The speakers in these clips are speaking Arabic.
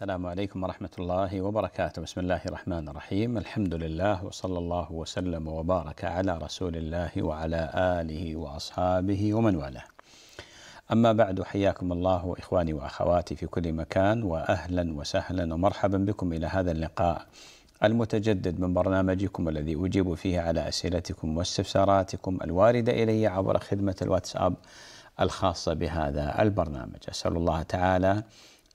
السلام عليكم ورحمة الله وبركاته، بسم الله الرحمن الرحيم، الحمد لله وصلى الله وسلم وبارك على رسول الله وعلى آله وأصحابه ومن والاه. أما بعد حياكم الله إخواني وأخواتي في كل مكان وأهلا وسهلا ومرحبا بكم إلى هذا اللقاء المتجدد من برنامجكم الذي أجيب فيه على أسئلتكم واستفساراتكم الواردة إلي عبر خدمة الواتساب الخاصة بهذا البرنامج. أسأل الله تعالى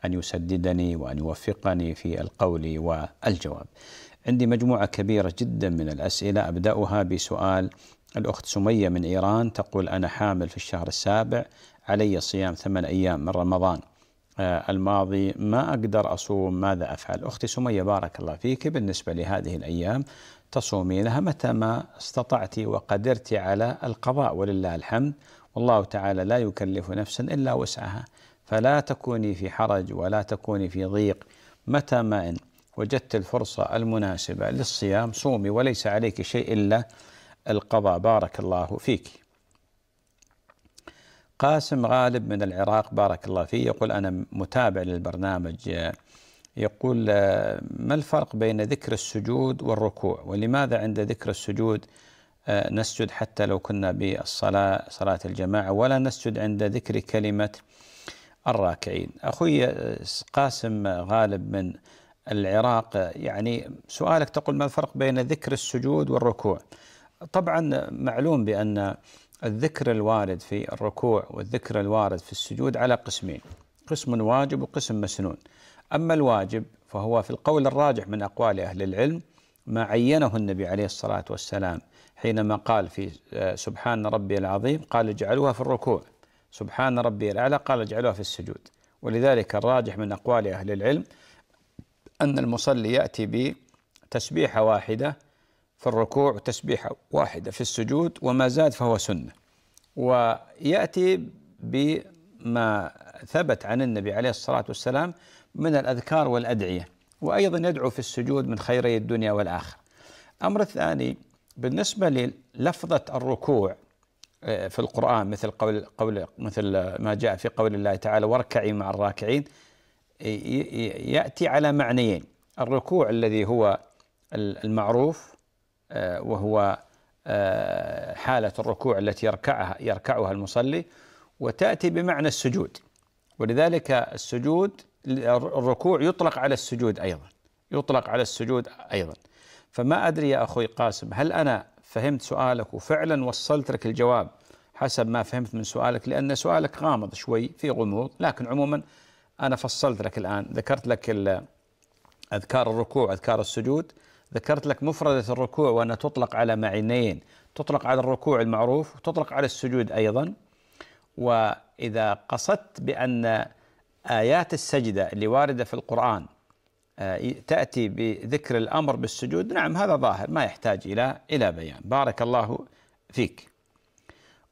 أن يسددني وأن يوفقني في القول والجواب عندي مجموعة كبيرة جدا من الأسئلة أبدأها بسؤال الأخت سمية من إيران تقول أنا حامل في الشهر السابع علي صيام ثمان أيام من رمضان آه، الماضي ما أقدر أصوم ماذا أفعل أختي سمية بارك الله فيك بالنسبة لهذه الأيام تصومينها متى ما استطعت وقدرت على القضاء ولله الحمد والله تعالى لا يكلف نفسا إلا وسعها فلا تكوني في حرج ولا تكوني في ضيق متى ما إن وجدت الفرصة المناسبة للصيام صومي وليس عليك شيء إلا القضاء بارك الله فيك قاسم غالب من العراق بارك الله فيه يقول أنا متابع للبرنامج يقول ما الفرق بين ذكر السجود والركوع ولماذا عند ذكر السجود آه، نسجد حتى لو كنا بالصلاة صلاة الجماعة ولا نسجد عند ذكر كلمة الراكعين أخوي آه، قاسم آه، غالب من العراق آه، يعني سؤالك تقول ما الفرق بين ذكر السجود والركوع طبعا معلوم بأن الذكر الوارد في الركوع والذكر الوارد في السجود على قسمين قسم واجب وقسم مسنون أما الواجب فهو في القول الراجح من أقوال أهل العلم ما عينه النبي عليه الصلاة والسلام حينما قال في سبحان ربي العظيم قال اجعلوها في الركوع سبحان ربي الأعلى قال اجعلوها في السجود ولذلك الراجح من أقوال أهل العلم أن المصلي يأتي بتسبيحة واحدة في الركوع وتسبيحة واحدة في السجود وما زاد فهو سنة ويأتي بما ثبت عن النبي عليه الصلاة والسلام من الأذكار والأدعية وأيضا يدعو في السجود من خيري الدنيا والآخرة أمر الثاني بالنسبة للفظة الركوع في القرآن مثل قول قول مثل ما جاء في قول الله تعالى واركعي مع الراكعين يأتي على معنيين الركوع الذي هو المعروف آه، وهو آه، حالة الركوع التي يركعها يركعها المصلي وتأتي بمعنى السجود ولذلك السجود الركوع يطلق على السجود أيضا يطلق على السجود أيضا فما أدري يا أخوي قاسم هل أنا فهمت سؤالك وفعلا وصلت لك الجواب حسب ما فهمت من سؤالك لأن سؤالك غامض شوي في غموض لكن عموما أنا فصلت لك الآن ذكرت لك أذكار الركوع أذكار السجود ذكرت لك مفردة الركوع وأنها تطلق على معينين تطلق على الركوع المعروف وتطلق على السجود أيضا وإذا قصدت بأن آيات السجدة اللي واردة في القرآن آه، تأتي بذكر الأمر بالسجود نعم هذا ظاهر ما يحتاج إلى إلى بيان بارك الله فيك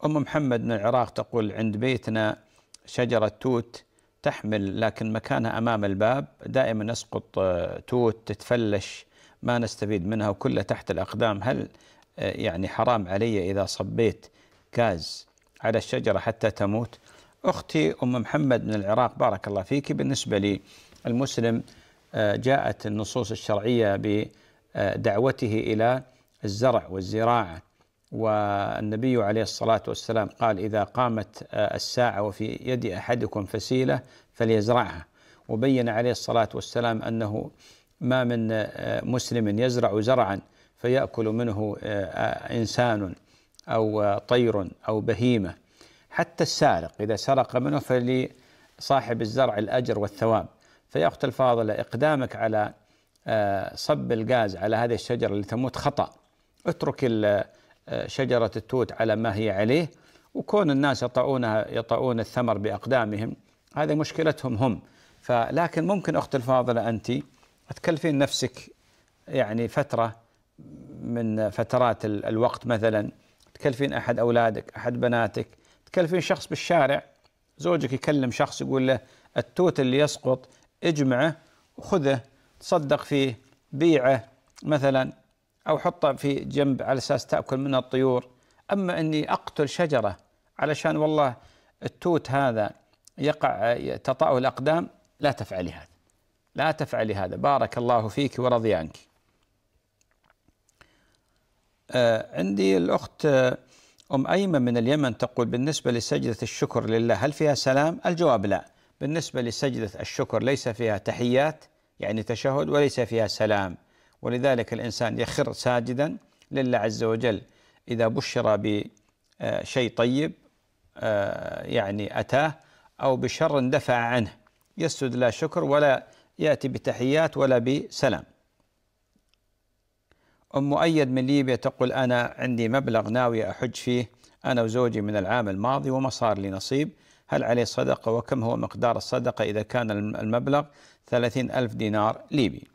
أم محمد من العراق تقول عند بيتنا شجرة توت تحمل لكن مكانها أمام الباب دائما يسقط آه، توت تتفلش ما نستفيد منها وكلها تحت الأقدام هل آه، يعني حرام علي إذا صبيت كاز على الشجرة حتى تموت أختي أم محمد من العراق بارك الله فيك بالنسبة لي المسلم جاءت النصوص الشرعيه بدعوته الى الزرع والزراعه والنبي عليه الصلاه والسلام قال اذا قامت الساعه وفي يد احدكم فسيله فليزرعها وبين عليه الصلاه والسلام انه ما من مسلم يزرع زرعا فيأكل منه إنسان أو طير أو بهيمة حتى السارق إذا سرق منه فلصاحب الزرع الأجر والثواب فيا أخت الفاضلة إقدامك على آه، صب الغاز على هذه الشجرة اللي تموت خطأ اترك آه، شجرة التوت على ما هي عليه وكون الناس يطعونها يطعون الثمر بأقدامهم هذه مشكلتهم هم فلكن ممكن أخت الفاضلة أنت تكلفين نفسك يعني فترة من فترات الوقت مثلا تكلفين أحد أولادك أحد بناتك تكلفين شخص بالشارع زوجك يكلم شخص يقول له التوت اللي يسقط اجمعه وخذه تصدق فيه بيعه مثلا أو حطه في جنب على أساس تأكل منه الطيور أما أني أقتل شجرة علشان والله التوت هذا يقع تطأه الأقدام لا تفعلي هذا لا تفعلي هذا بارك الله فيك ورضي عنك آه، عندي الأخت آه، أم أيمن من اليمن تقول بالنسبة لسجدة الشكر لله هل فيها سلام؟ الجواب لا بالنسبة لسجدة الشكر ليس فيها تحيات يعني تشهد وليس فيها سلام ولذلك الإنسان يخر ساجدا لله عز وجل إذا بشر بشيء آه، طيب آه، يعني أتاه أو بشر دفع عنه يسجد لا شكر ولا يأتي بتحيات ولا بسلام أم مؤيد من ليبيا تقول أنا عندي مبلغ ناوي أحج فيه أنا وزوجي من العام الماضي وما صار لي نصيب هل عليه صدقة وكم هو مقدار الصدقة إذا كان المبلغ ثلاثين ألف دينار ليبي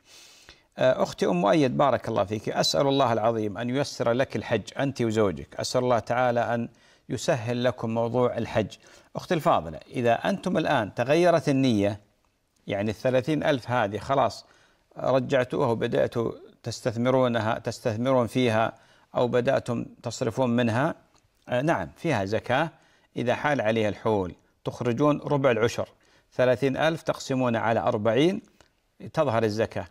آه، أختي أم مؤيد بارك الله فيك أسأل الله العظيم أن ييسر لك الحج أنت وزوجك أسأل الله تعالى أن يسهل لكم موضوع الحج أختي الفاضلة إذا أنتم الآن تغيرت النية يعني الثلاثين ألف هذه خلاص رجعتوها وبدأتوا تستثمرونها تستثمرون فيها أو بدأتم تصرفون منها آه، نعم فيها زكاة إذا حال عليها الحول تخرجون ربع العشر ثلاثين ألف تقسمون على أربعين تظهر الزكاة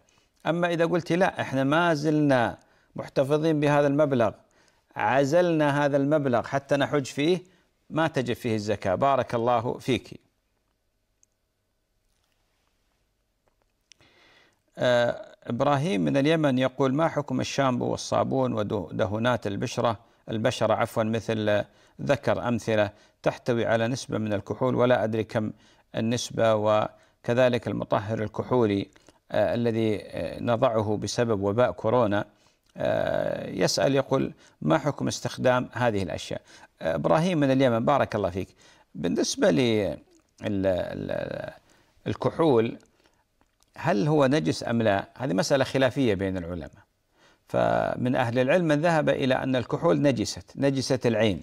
أما إذا قلت لا إحنا ما زلنا محتفظين بهذا المبلغ عزلنا هذا المبلغ حتى نحج فيه ما تجب فيه الزكاة بارك الله فيك آه، إبراهيم من اليمن يقول ما حكم الشامبو والصابون ودهونات البشرة البشرة عفوا مثل ذكر أمثلة تحتوي على نسبة من الكحول ولا أدري كم النسبة وكذلك المطهر الكحولي آه، الذي آه، نضعه بسبب وباء كورونا آه، يسأل يقول ما حكم استخدام هذه الأشياء إبراهيم من اليمن بارك الله فيك بالنسبة للكحول هل هو نجس أم لا هذه مسألة خلافية بين العلماء فمن أهل العلم من ذهب إلى أن الكحول نجست نجسة العين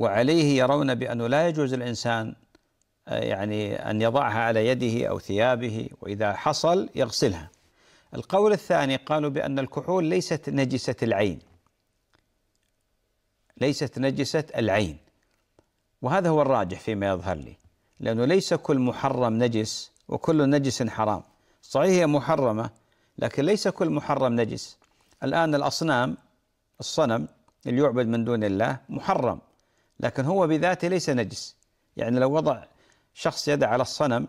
وعليه يرون بأنه لا يجوز الإنسان آه، يعني أن يضعها على يده أو ثيابه وإذا حصل يغسلها القول الثاني قالوا بأن الكحول ليست نجسة العين ليست نجسة العين وهذا هو الراجح فيما يظهر لي لأنه ليس كل محرم نجس وكل نجس حرام صحيح هي محرمة لكن ليس كل محرم نجس الآن الأصنام الصنم اللي يعبد من دون الله محرم لكن هو بذاته ليس نجس يعني لو وضع شخص يده على الصنم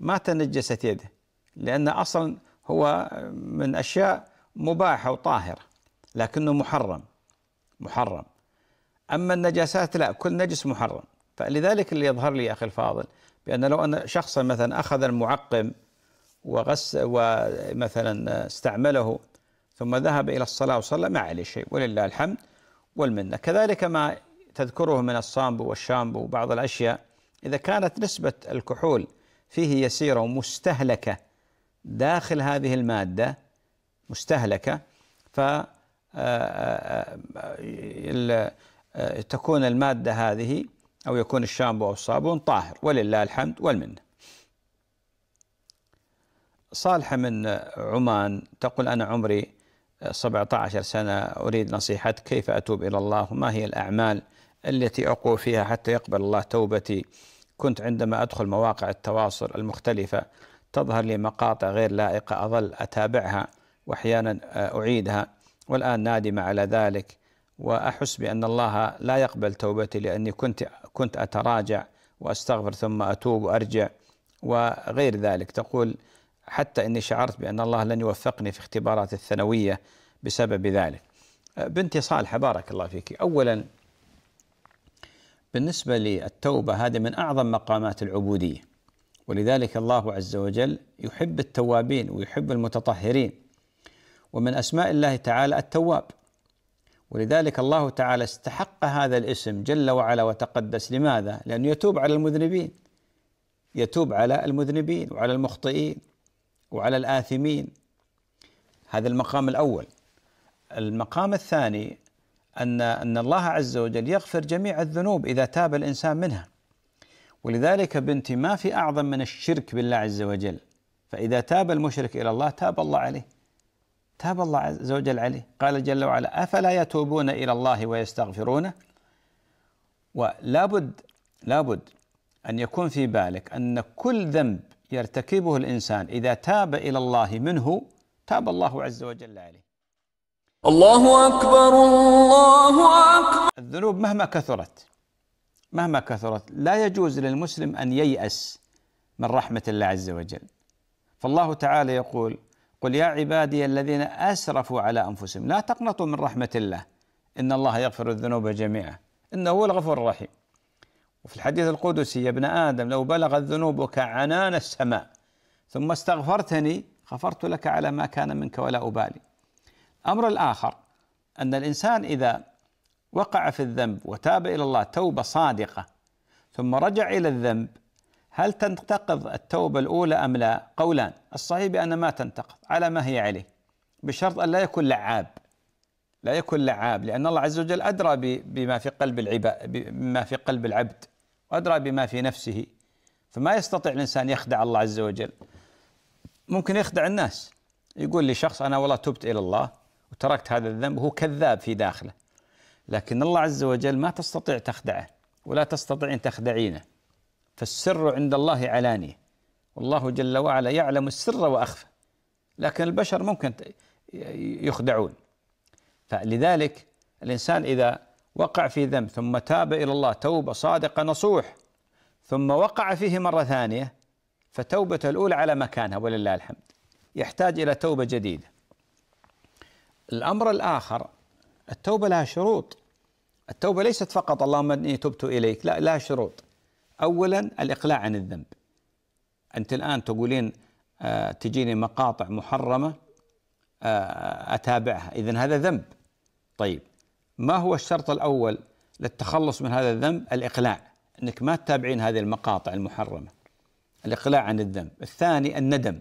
ما تنجست يده لأن أصلا هو من أشياء مباحة وطاهرة لكنه محرم محرم أما النجاسات لا كل نجس محرم فلذلك اللي يظهر لي أخي الفاضل بأن لو أن شخصا مثلا أخذ المعقم وغس ومثلا استعمله ثم ذهب إلى الصلاة وصلى ما عليه شيء ولله الحمد والمنة كذلك ما تذكره من الصامبو والشامبو وبعض الأشياء إذا كانت نسبة الكحول فيه يسيرة ومستهلكة داخل هذه المادة مستهلكة ف آه، آه، آه، تكون المادة هذه أو يكون الشامبو أو الصابون طاهر ولله الحمد والمنة صالحة من عمان تقول أنا عمري 17 سنة أريد نصيحتك كيف أتوب إلى الله وما هي الأعمال التي أقوى فيها حتى يقبل الله توبتي كنت عندما أدخل مواقع التواصل المختلفة تظهر لي مقاطع غير لائقة أظل أتابعها وأحيانا آه، أعيدها والآن نادمة على ذلك وأحس بأن الله لا يقبل توبتي لأني كنت كنت أتراجع وأستغفر ثم أتوب وأرجع وغير ذلك تقول حتى إني شعرت بأن الله لن يوفقني في اختبارات الثانوية بسبب ذلك آه، بنتي صالحة بارك الله فيك أولا بالنسبة للتوبة هذه من أعظم مقامات العبودية ولذلك الله عز وجل يحب التوابين ويحب المتطهرين ومن أسماء الله تعالى التواب ولذلك الله تعالى استحق هذا الاسم جل وعلا وتقدس لماذا؟ لأنه يتوب على المذنبين يتوب على المذنبين وعلى المخطئين وعلى الآثمين هذا المقام الأول المقام الثاني أن أن الله عز وجل يغفر جميع الذنوب إذا تاب الإنسان منها ولذلك بنتي ما في أعظم من الشرك بالله عز وجل فإذا تاب المشرك إلى الله تاب الله عليه تاب الله عز وجل عليه قال جل وعلا أفلا يتوبون إلى الله ويستغفرونه ولابد لابد أن يكون في بالك أن كل ذنب يرتكبه الإنسان إذا تاب إلى الله منه تاب الله عز وجل عليه الله أكبر الله أكبر الذنوب مهما كثرت مهما كثرت لا يجوز للمسلم أن ييأس من رحمة الله عز وجل فالله تعالى يقول قل يا عبادي الذين أسرفوا على أنفسهم لا تقنطوا من رحمة الله إن الله يغفر الذنوب جميعا إنه هو الغفور الرحيم وفي الحديث القدسي يا ابن آدم لو بلغت ذنوبك عنان السماء ثم استغفرتني غفرت لك على ما كان منك ولا أبالي الأمر الآخر أن الإنسان إذا وقع في الذنب وتاب إلى الله توبة صادقة ثم رجع إلى الذنب هل تنتقض التوبة الأولى أم لا؟ قولان، الصحيح بأن ما تنتقض على ما هي عليه بشرط أن لا يكون لعاب لا يكون لعاب لأن الله عز وجل أدرى بما في قلب العباد بما في قلب العبد وأدرى بما في نفسه فما يستطيع الإنسان يخدع الله عز وجل ممكن يخدع الناس يقول لشخص أنا والله تبت إلى الله وتركت هذا الذنب هو كذاب في داخله لكن الله عز وجل ما تستطيع تخدعه ولا تستطيع أن تخدعينه فالسر عند الله علانية والله جل وعلا يعلم السر وأخفى لكن البشر ممكن يخدعون فلذلك الإنسان إذا وقع في ذنب ثم تاب إلى الله توبة صادقة نصوح ثم وقع فيه مرة ثانية فتوبته الأولى على مكانها ولله الحمد يحتاج إلى توبة جديدة الأمر الآخر التوبة لها شروط التوبة ليست فقط اللهم إني تبت إليك لا لها شروط أولا الإقلاع عن الذنب أنت الآن تقولين آه، تجيني مقاطع محرمة آه، أتابعها إذا هذا ذنب طيب ما هو الشرط الأول للتخلص من هذا الذنب الإقلاع أنك ما تتابعين هذه المقاطع المحرمة الإقلاع عن الذنب الثاني الندم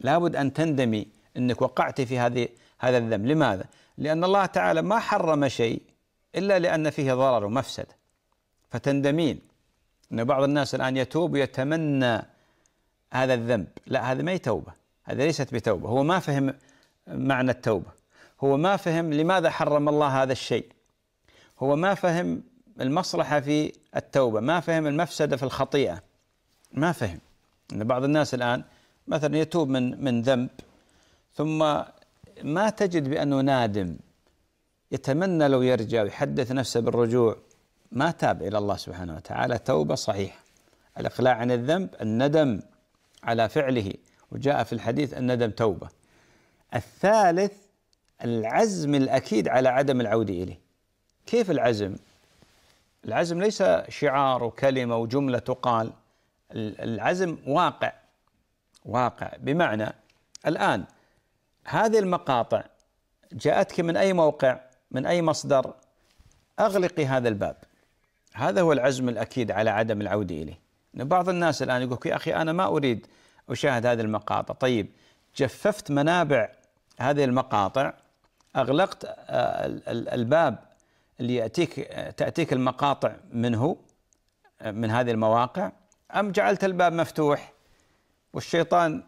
لابد أن تندمي أنك وقعت في هذه هذا الذنب لماذا؟ لأن الله تعالى ما حرم شيء إلا لأن فيه ضرر ومفسدة فتندمين أن بعض الناس الآن يتوب ويتمنى هذا الذنب لا هذا ما هي توبة هذا ليست بتوبة هو ما فهم معنى التوبة هو ما فهم لماذا حرم الله هذا الشيء هو ما فهم المصلحة في التوبة ما فهم المفسدة في الخطيئة ما فهم أن بعض الناس الآن مثلا يتوب من من ذنب ثم ما تجد بأنه نادم يتمنى لو يرجع ويحدث نفسه بالرجوع ما تاب إلى الله سبحانه وتعالى توبة صحيحة الإقلاع عن الذنب الندم على فعله وجاء في الحديث الندم توبة الثالث العزم الأكيد على عدم العودة إليه كيف العزم؟ العزم ليس شعار وكلمة وجملة تقال العزم واقع واقع بمعنى الآن هذه المقاطع جاءتك من أي موقع من أي مصدر أغلقي هذا الباب هذا هو العزم الأكيد على عدم العودة إليه بعض الناس الآن يقول يا أخي أنا ما أريد أشاهد هذه المقاطع طيب جففت منابع هذه المقاطع أغلقت آه، الباب اللي يأتيك تأتيك المقاطع منه آه، من هذه المواقع أم جعلت الباب مفتوح والشيطان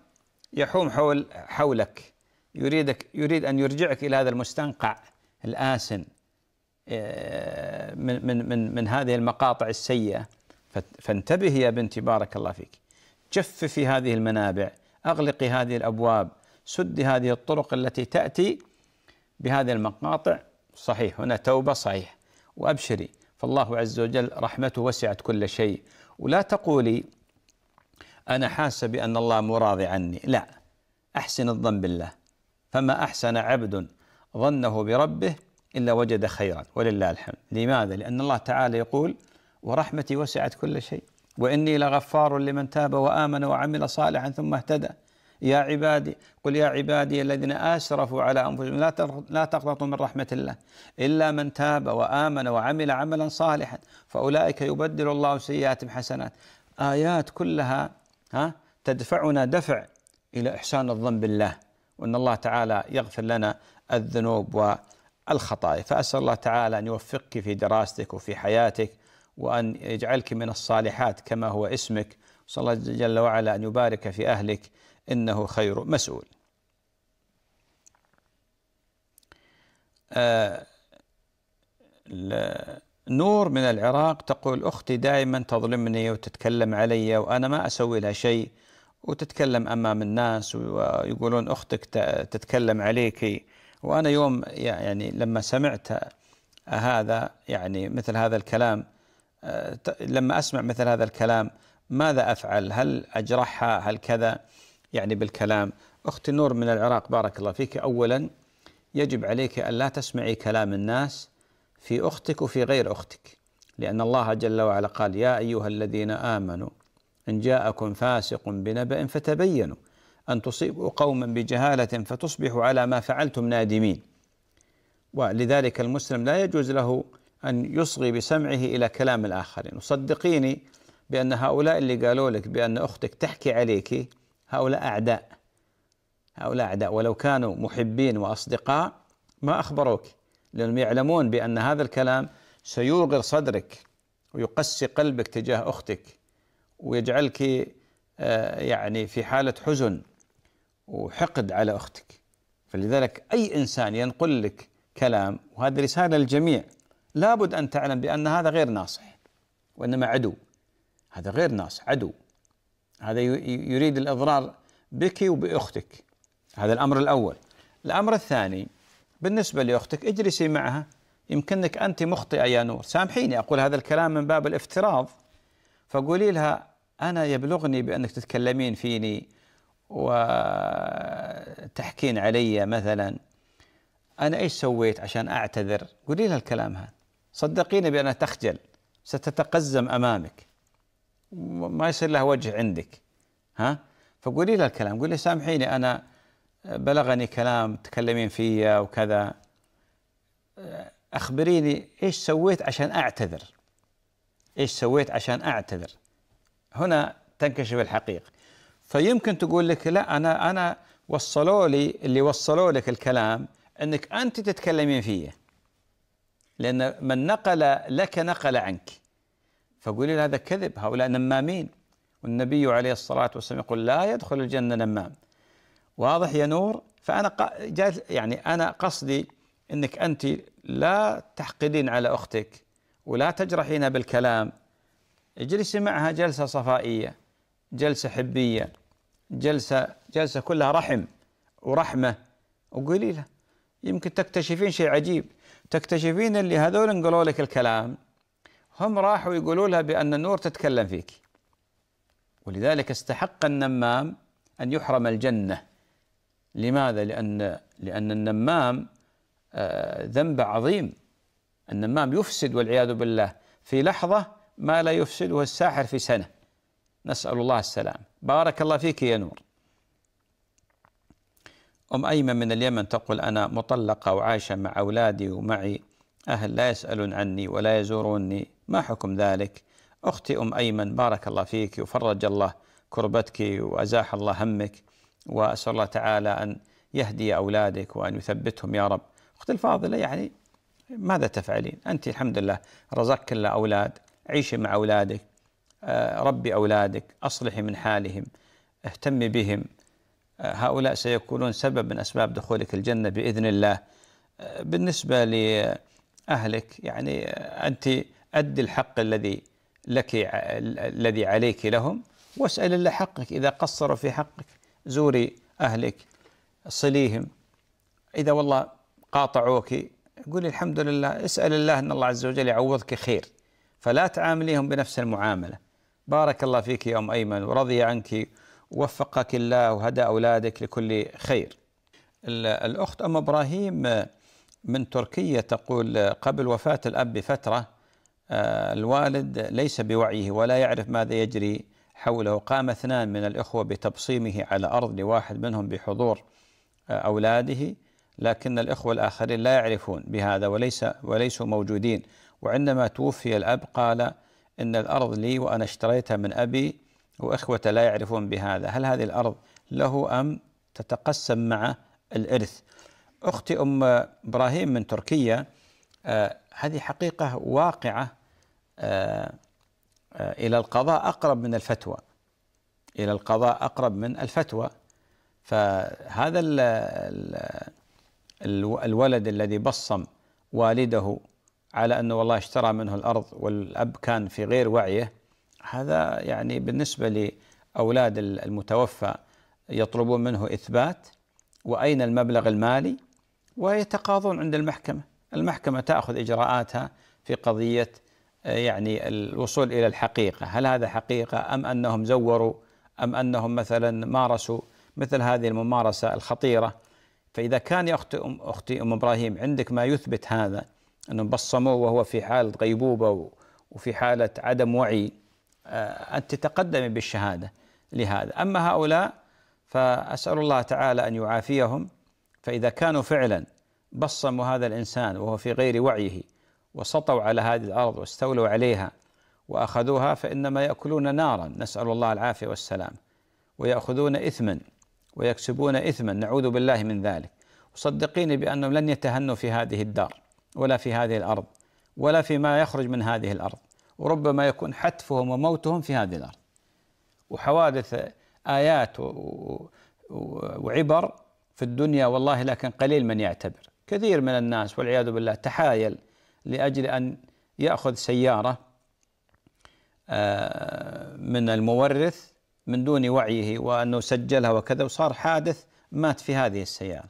يحوم حول حولك يريدك يريد أن يرجعك إلى هذا المستنقع الآسن آه، من من من من هذه المقاطع السيئة فانتبهي يا بنتي بارك الله فيك جففي هذه المنابع أغلقي هذه الأبواب سدي هذه الطرق التي تأتي بهذه المقاطع صحيح هنا توبة صحيح وأبشري فالله عز وجل رحمته وسعت كل شيء ولا تقولي أنا حاسة بأن الله مراضي عني لا أحسن الظن بالله فما أحسن عبد ظنه بربه إلا وجد خيرا ولله الحمد لماذا؟ لأن الله تعالى يقول ورحمتي وسعت كل شيء وإني لغفار لمن تاب وآمن وعمل صالحا ثم اهتدى يا عبادي قل يا عبادي الذين اسرفوا على انفسهم لا لا تقنطوا من رحمه الله الا من تاب وامن وعمل عملا صالحا فاولئك يبدل الله سيئاتهم حسنات ايات كلها ها تدفعنا دفع الى احسان الظن بالله وأن الله تعالى يغفر لنا الذنوب والخطايا فأسأل الله تعالى أن يوفقك في دراستك وفي حياتك وأن يجعلك من الصالحات كما هو اسمك صلى الله جل وعلا أن يبارك في أهلك إنه خير مسؤول آه نور من العراق تقول أختي دائما تظلمني وتتكلم علي وأنا ما أسوي لها شيء وتتكلم امام الناس ويقولون اختك تتكلم عليك وانا يوم يعني لما سمعت هذا يعني مثل هذا الكلام آه، لما اسمع مثل هذا الكلام ماذا افعل؟ هل اجرحها؟ هل كذا؟ يعني بالكلام اختي نور من العراق بارك الله فيك اولا يجب عليك ان لا تسمعي كلام الناس في اختك وفي غير اختك لان الله جل وعلا قال يا ايها الذين امنوا إن جاءكم فاسق بنبأ فتبينوا أن تصيبوا قوما بجهالة فتصبحوا على ما فعلتم نادمين ولذلك المسلم لا يجوز له أن يصغي بسمعه إلى كلام الآخرين وصدقيني بأن هؤلاء اللي قالوا لك بأن أختك تحكي عليك هؤلاء أعداء هؤلاء أعداء ولو كانوا محبين وأصدقاء ما أخبروك لأنهم يعلمون بأن هذا الكلام سيوغر صدرك ويقسي قلبك تجاه أختك ويجعلك آه، يعني في حالة حزن وحقد على أختك فلذلك أي إنسان ينقل لك كلام وهذه رسالة للجميع لابد أن تعلم بأن هذا غير ناصح وإنما عدو هذا غير ناصح عدو هذا يريد الإضرار بك وبأختك هذا الأمر الأول الأمر الثاني بالنسبة لأختك اجلسي معها يمكنك أنت مخطئة يا نور سامحيني أقول هذا الكلام من باب الافتراض فقولي لها أنا يبلغني بأنك تتكلمين فيني وتحكين علي مثلا أنا إيش سويت عشان أعتذر قولي لها الكلام هذا صدقيني بأنها تخجل ستتقزم أمامك ما يصير لها وجه عندك ها فقولي لها الكلام قولي سامحيني أنا بلغني كلام تكلمين فيا وكذا أخبريني إيش سويت عشان أعتذر ايش سويت عشان اعتذر هنا تنكشف الحقيقه فيمكن تقول لك لا انا انا وصلوا لي اللي وصلوا لك الكلام انك انت تتكلمين فيه لان من نقل لك نقل عنك فقولي هذا كذب هؤلاء نمامين والنبي عليه الصلاه والسلام يقول لا يدخل الجنه نمام واضح يا نور فانا يعني انا قصدي انك انت لا تحقدين على اختك ولا تجرحين بالكلام اجلسي معها جلسة صفائية جلسة حبية جلسة جلسة كلها رحم ورحمة وقولي له يمكن تكتشفين شيء عجيب تكتشفين اللي هذول قالوا لك الكلام هم راحوا يقولوا لها بأن النور تتكلم فيك ولذلك استحق النمام أن يحرم الجنة لماذا؟ لأن لأن النمام آه، ذنب عظيم النمام يفسد والعياذ بالله في لحظة ما لا يفسده الساحر في سنة نسأل الله السلام بارك الله فيك يا نور أم أيمن من اليمن تقول أنا مطلقة وعايشة مع أولادي ومعي أهل لا يسألون عني ولا يزوروني ما حكم ذلك أختي أم أيمن بارك الله فيك وفرج الله كربتك وأزاح الله همك وأسأل الله تعالى أن يهدي أولادك وأن يثبتهم يا رب أختي الفاضلة يعني ماذا تفعلين أنت الحمد لله رزقك الله أولاد عيشي مع أولادك آه، ربي أولادك أصلحي من حالهم اهتمي بهم آه، هؤلاء سيكونون سبب من أسباب دخولك الجنة بإذن الله آه، بالنسبة لأهلك يعني أنت أدي الحق الذي لك الذي عليك لهم واسأل الله حقك إذا قصروا في حقك زوري أهلك صليهم إذا والله قاطعوك قولي الحمد لله اسأل الله أن الله عز وجل يعوضك خير فلا تعامليهم بنفس المعاملة بارك الله فيك يا أم أيمن ورضي عنك ووفقك الله وهدى أولادك لكل خير الأخت أم إبراهيم من تركيا تقول قبل وفاة الأب بفترة آه، الوالد ليس بوعيه ولا يعرف ماذا يجري حوله قام اثنان من الإخوة بتبصيمه على أرض لواحد منهم بحضور آه، أولاده لكن الإخوة الآخرين لا يعرفون بهذا وليس وليسوا موجودين وعندما توفي الأب قال إن الأرض لي وأنا اشتريتها من أبي وإخوته لا يعرفون بهذا هل هذه الأرض له أم تتقسم مع الإرث أختي أم إبراهيم من تركيا آه هذه حقيقة واقعة آه آه إلى القضاء أقرب من الفتوى إلى القضاء أقرب من الفتوى فهذا الـ الـ الولد الذي بصم والده على انه والله اشترى منه الارض والاب كان في غير وعيه هذا يعني بالنسبه لاولاد المتوفى يطلبون منه اثبات واين المبلغ المالي ويتقاضون عند المحكمه، المحكمه تاخذ اجراءاتها في قضيه آه، يعني الوصول الى الحقيقه، هل هذا حقيقه ام انهم زوروا ام انهم مثلا مارسوا مثل هذه الممارسه الخطيره فإذا كان يا أختي أم, أختي أم إبراهيم عندك ما يثبت هذا أنهم بصموه وهو في حالة غيبوبة وفي حالة عدم وعي آه، أن تتقدمي بالشهادة لهذا أما هؤلاء فأسأل الله تعالى أن يعافيهم فإذا كانوا فعلا بصموا هذا الإنسان وهو في غير وعيه وسطوا على هذه الأرض واستولوا عليها وأخذوها فإنما يأكلون نارا نسأل الله العافية والسلام ويأخذون إثما ويكسبون إثما نعوذ بالله من ذلك وصدقيني بأنهم لن يتهنوا في هذه الدار ولا في هذه الأرض ولا فيما يخرج من هذه الأرض وربما يكون حتفهم وموتهم في هذه الأرض وحوادث آيات وعبر في الدنيا والله لكن قليل من يعتبر كثير من الناس والعياذ بالله تحايل لأجل أن يأخذ سيارة آه، من المورث من دون وعيه وأنه سجلها وكذا وصار حادث مات في هذه السيارة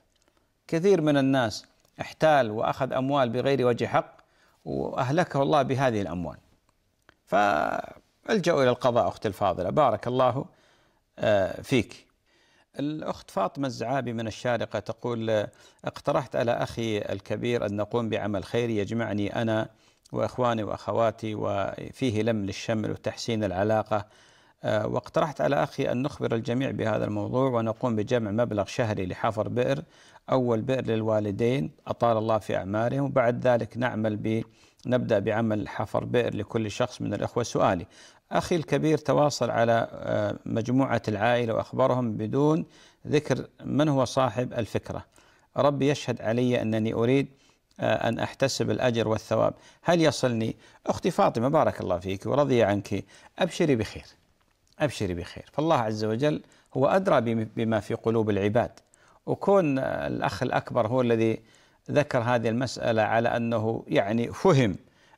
كثير من الناس احتال وأخذ أموال بغير وجه حق وأهلكه الله بهذه الأموال فالجأوا إلى القضاء أختي الفاضلة بارك الله آه، فيك الأخت فاطمة الزعابي من الشارقة تقول آه، اقترحت على أخي الكبير أن نقوم بعمل خيري يجمعني أنا وإخواني وأخواتي وفيه لم للشمل وتحسين العلاقة آه، واقترحت على أخي أن نخبر الجميع بهذا الموضوع ونقوم بجمع مبلغ شهري لحفر بئر أول بئر للوالدين أطال الله في أعمارهم وبعد ذلك نعمل ب نبدأ بعمل حفر بئر لكل شخص من الإخوة سؤالي أخي الكبير تواصل على آه، مجموعة العائلة وأخبرهم بدون ذكر من هو صاحب الفكرة ربي يشهد علي أنني أريد آه، أن أحتسب الأجر والثواب هل يصلني أختي فاطمة بارك الله فيك ورضي عنك أبشري بخير أبشري بخير فالله عز وجل هو أدرى بما في قلوب العباد وكون الأخ الأكبر هو الذي ذكر هذه المسألة على أنه يعني فهم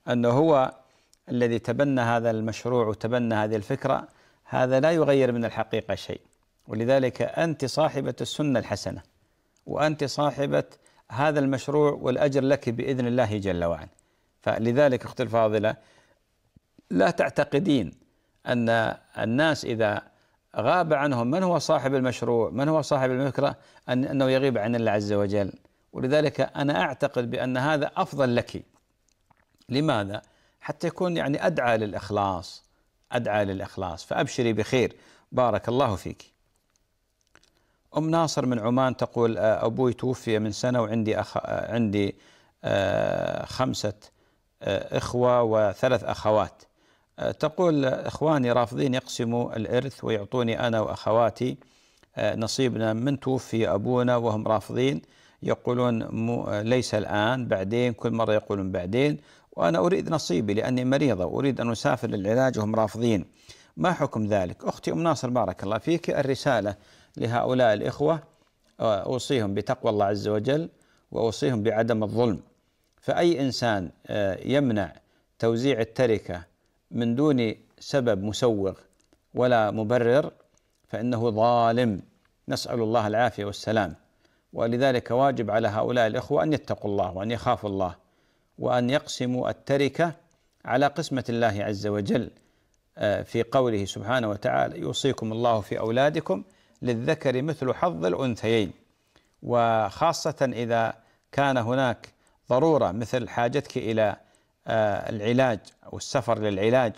أنه هو الذي تبنى هذا المشروع وتبنى هذه الفكرة هذا لا يغير من الحقيقة شيء ولذلك أنت صاحبة السنة الحسنة وأنت صاحبة هذا المشروع والأجر لك بإذن الله جل وعلا فلذلك أختي الفاضلة لا تعتقدين أن الناس إذا غاب عنهم من هو صاحب المشروع من هو صاحب الفكره؟ أن أنه يغيب عن الله عز وجل ولذلك أنا أعتقد بأن هذا أفضل لك لماذا؟ حتى يكون يعني أدعى للإخلاص أدعى للإخلاص فأبشري بخير بارك الله فيك أم ناصر من عمان تقول أبوي توفي من سنة وعندي أخ... عندي آه، خمسة آه، إخوة وثلاث أخوات تقول إخواني رافضين يقسموا الإرث ويعطوني أنا وأخواتي آه، نصيبنا من توفي أبونا وهم رافضين يقولون ليس الآن بعدين كل مرة يقولون بعدين وأنا أريد نصيبي لأني مريضة اريد أن أسافر للعلاج وهم رافضين ما حكم ذلك أختي أم ناصر بارك الله فيك الرسالة لهؤلاء الإخوة آه، أوصيهم بتقوى الله عز وجل وأوصيهم بعدم الظلم فأي إنسان آه، يمنع توزيع التركة من دون سبب مسوغ ولا مبرر فإنه ظالم نسأل الله العافية والسلام ولذلك واجب على هؤلاء الإخوة أن يتقوا الله وأن يخافوا الله وأن يقسموا التركة على قسمة الله عز وجل آه، في قوله سبحانه وتعالى يوصيكم الله في أولادكم للذكر مثل حظ الأنثيين وخاصة إذا كان هناك ضرورة مثل حاجتك إلى آه، العلاج والسفر للعلاج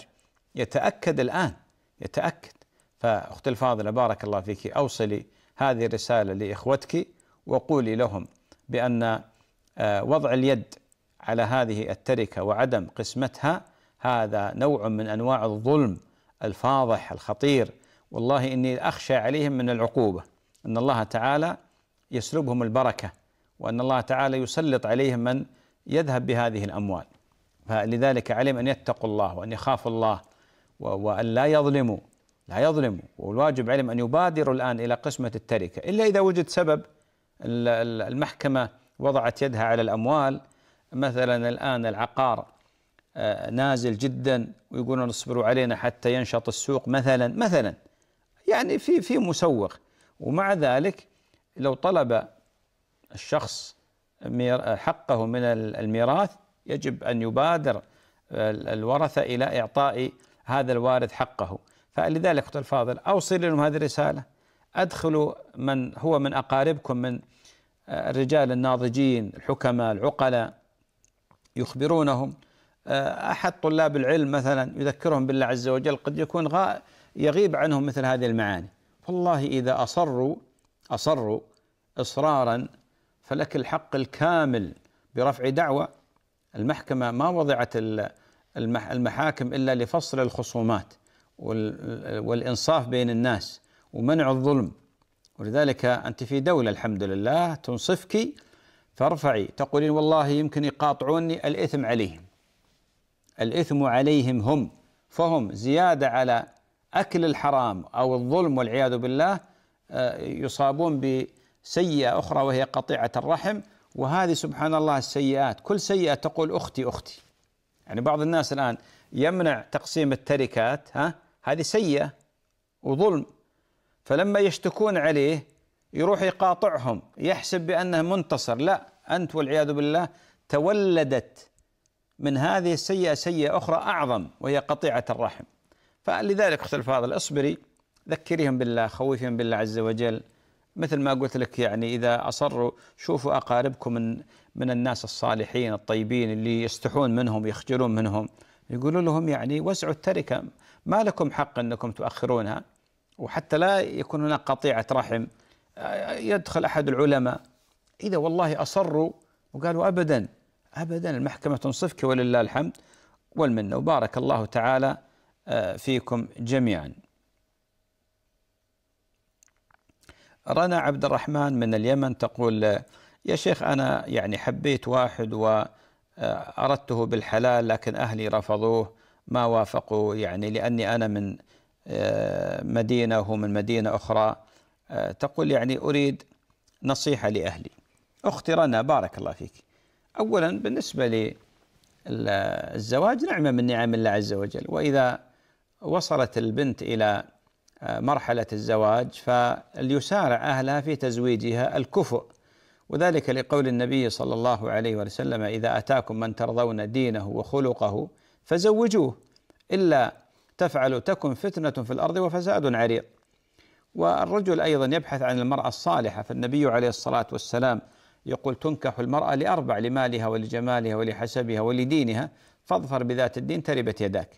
يتأكد الآن يتأكد فأختي الفاضلة بارك الله فيك أوصلي هذه الرسالة لإخوتك وقولي لهم بأن آه، وضع اليد على هذه التركة وعدم قسمتها هذا نوع من أنواع الظلم الفاضح الخطير والله إني أخشى عليهم من العقوبة أن الله تعالى يسلبهم البركة وأن الله تعالى يسلط عليهم من يذهب بهذه الأموال فلذلك عليهم أن يتقوا الله وأن يخافوا الله وأن لا يظلموا لا يظلموا والواجب عليهم أن يبادروا الآن إلى قسمة التركة إلا إذا وجد سبب المحكمة وضعت يدها على الأموال مثلا الآن العقار آه، نازل جدا ويقولون اصبروا علينا حتى ينشط السوق مثلا مثلا يعني في في مسوق ومع ذلك لو طلب الشخص حقه من الميراث يجب أن يبادر آه، الورثة إلى إعطاء هذا الوارث حقه فلذلك أخت الفاضل أوصل لهم هذه الرسالة أدخلوا من هو من أقاربكم من آه، الرجال الناضجين الحكماء العقلاء يخبرونهم آه، أحد طلاب العلم مثلا يذكرهم بالله عز وجل قد يكون يغيب عنهم مثل هذه المعاني والله إذا أصروا أصروا إصرارا فلك الحق الكامل برفع دعوة المحكمة ما وضعت المحاكم إلا لفصل الخصومات والإنصاف بين الناس ومنع الظلم ولذلك أنت في دولة الحمد لله تنصفك فارفعي تقولين والله يمكن يقاطعوني الإثم عليهم الإثم عليهم هم فهم زيادة على أكل الحرام أو الظلم والعياذ بالله آه، يصابون بسيئة أخرى وهي قطيعة الرحم وهذه سبحان الله السيئات كل سيئة تقول أختي أختي يعني بعض الناس الآن يمنع تقسيم التركات ها هذه سيئة وظلم فلما يشتكون عليه يروح يقاطعهم يحسب بأنه منتصر لا أنت والعياذ بالله تولدت من هذه السيئة سيئة أخرى أعظم وهي قطيعة الرحم فلذلك أخت الفاضل اصبري ذكريهم بالله خوفهم بالله عز وجل مثل ما قلت لك يعني إذا أصروا شوفوا أقاربكم من من الناس الصالحين الطيبين اللي يستحون منهم يخجلون منهم يقولوا لهم يعني وسعوا التركة ما لكم حق أنكم تؤخرونها وحتى لا يكون هناك قطيعة رحم آه، يدخل أحد العلماء إذا والله أصروا وقالوا أبدا أبدا المحكمة تنصفك ولله الحمد والمنة وبارك الله تعالى آه، فيكم جميعا رنا عبد الرحمن من اليمن تقول يا شيخ أنا يعني حبيت واحد وأردته آه، بالحلال لكن أهلي رفضوه ما وافقوا يعني لأني أنا من آه، مدينة وهو من مدينة أخرى آه، تقول يعني أريد نصيحة لأهلي أختي رنا بارك الله فيك أولا بالنسبة للزواج نعمة من نعم الله عز وجل وإذا وصلت البنت إلى مرحلة الزواج فليسارع أهلها في تزويجها الكفؤ وذلك لقول النبي صلى الله عليه وسلم إذا أتاكم من ترضون دينه وخلقه فزوجوه إلا تفعلوا تكن فتنة في الأرض وفساد عريض والرجل أيضا يبحث عن المرأة الصالحة فالنبي عليه الصلاة والسلام يقول تنكح المرأة لأربع لمالها ولجمالها ولحسبها ولدينها فاظفر بذات الدين تربت يداك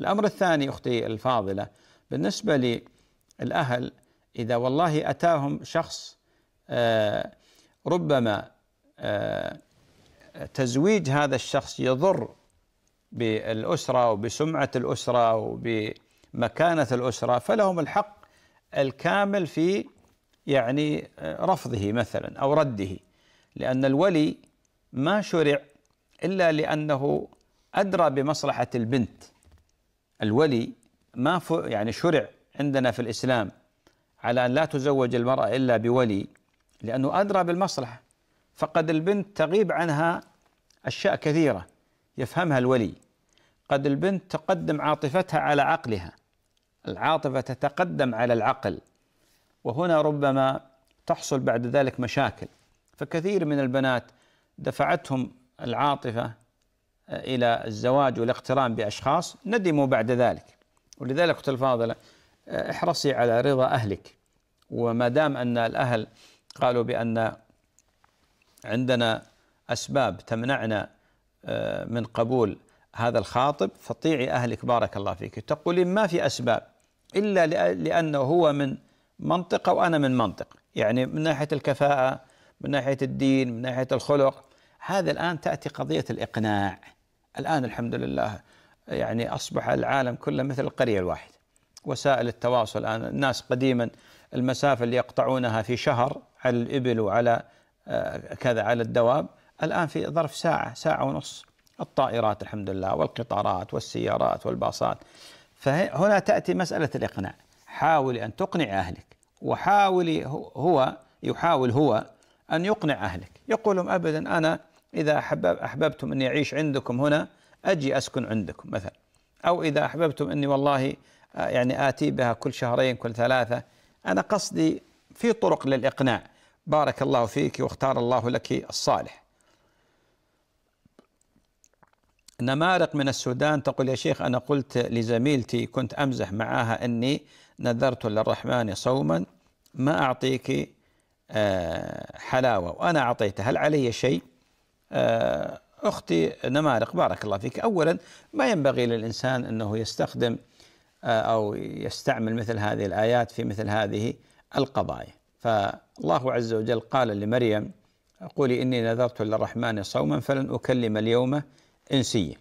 الأمر الثاني أختي الفاضلة بالنسبة للأهل إذا والله أتاهم شخص آه، ربما آه، تزويج هذا الشخص يضر بالأسرة وبسمعة الأسرة وبمكانة الأسرة فلهم الحق الكامل في يعني آه، رفضه مثلا أو رده لأن الولي ما شرع إلا لأنه أدرى بمصلحة البنت الولي ما يعني شرع عندنا في الإسلام على أن لا تزوج المرأة إلا بولي لأنه أدرى بالمصلحة فقد البنت تغيب عنها أشياء كثيرة يفهمها الولي قد البنت تقدم عاطفتها على عقلها العاطفة تتقدم على العقل وهنا ربما تحصل بعد ذلك مشاكل فكثير من البنات دفعتهم العاطفة إلى الزواج والاقتران بأشخاص ندموا بعد ذلك ولذلك أختي الفاضلة احرصي على رضا أهلك وما دام أن الأهل قالوا بأن عندنا أسباب تمنعنا آه، من قبول هذا الخاطب فطيعي أهلك بارك الله فيك تقولين ما في أسباب إلا لأنه هو من منطقة وأنا من منطق يعني من ناحية الكفاءة من ناحية الدين من ناحية الخلق هذا الآن تأتي قضية الإقناع الآن الحمد لله يعني أصبح العالم كله مثل القرية الواحدة وسائل التواصل الآن الناس قديما المسافة اللي يقطعونها في شهر على الإبل وعلى آه، كذا على الدواب الآن في ظرف ساعة ساعة ونص الطائرات الحمد لله والقطارات والسيارات والباصات فهنا تأتي مسألة الإقناع حاولي أن تقنع أهلك وحاولي هو يحاول هو أن يقنع أهلك يقول لهم أبدا أنا إذا أحببتم أني أعيش عندكم هنا أجي أسكن عندكم مثلا أو إذا أحببتم أني والله آه، يعني آتي بها كل شهرين كل ثلاثة أنا قصدي في طرق للإقناع بارك الله فيك واختار الله لك الصالح نمارق من السودان تقول يا شيخ أنا قلت لزميلتي كنت أمزح معها أني نذرت للرحمن صوما ما أعطيك آه، حلاوة وأنا أعطيته هل علي شيء آه، أختي نمارق بارك الله فيك أولا ما ينبغي للإنسان أنه يستخدم آه، أو يستعمل مثل هذه الآيات في مثل هذه القضايا فالله عز وجل قال لمريم قولي إني نذرت للرحمن صوما فلن أكلم اليوم إنسيا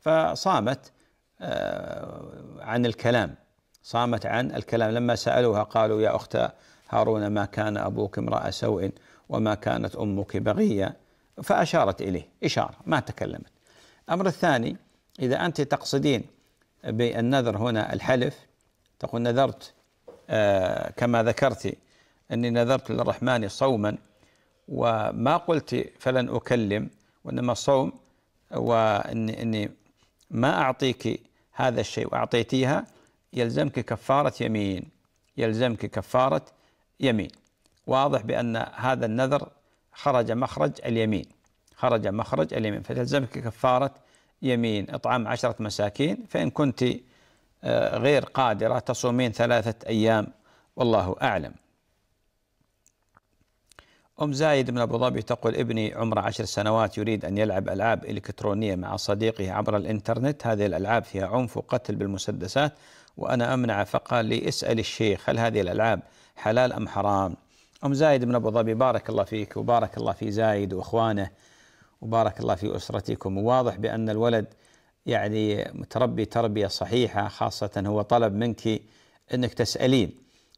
فصامت آه، عن الكلام صامت عن الكلام لما سألوها قالوا يا أخت هارون ما كان أبوك امرأ سوء وما كانت أمك بغيا فأشارت إليه إشارة ما تكلمت الأمر الثاني إذا أنت تقصدين بالنذر هنا الحلف تقول نذرت آه، كما ذكرت أني نذرت للرحمن صوما وما قلت فلن أكلم وإنما الصوم وإني إني ما أعطيك هذا الشيء وأعطيتيها يلزمك كفارة يمين يلزمك كفارة يمين واضح بأن هذا النذر خرج مخرج اليمين خرج مخرج اليمين فتلزمك كفارة يمين إطعام عشرة مساكين فإن كنت آه، غير قادرة تصومين ثلاثة أيام والله أعلم أم زايد من أبو ظبي تقول ابني عمره عشر سنوات يريد أن يلعب ألعاب إلكترونية مع صديقه عبر الإنترنت هذه الألعاب فيها عنف وقتل بالمسدسات وأنا أمنع فقال لي اسأل الشيخ هل هذه الألعاب حلال أم حرام أم زايد من أبو ظبي بارك الله فيك وبارك الله في زايد وإخوانه وبارك الله في أسرتكم وواضح بأن الولد يعني متربي تربية صحيحة خاصة هو طلب منك أنك تسألين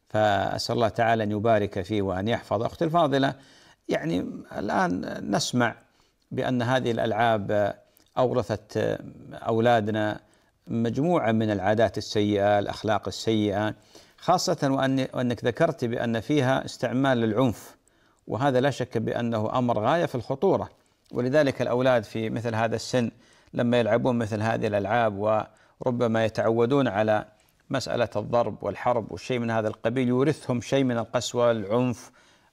فأسأل الله تعالى أن يبارك فيه وأن يحفظ أختي الفاضلة يعني الآن نسمع بأن هذه الألعاب أورثت أولادنا مجموعة من العادات السيئة الأخلاق السيئة خاصة وأن وأنك ذكرت بأن فيها استعمال للعنف وهذا لا شك بأنه أمر غاية في الخطورة ولذلك الأولاد في مثل هذا السن لما يلعبون مثل هذه الألعاب وربما يتعودون على مسألة الضرب والحرب والشيء من هذا القبيل يورثهم شيء من القسوة العنف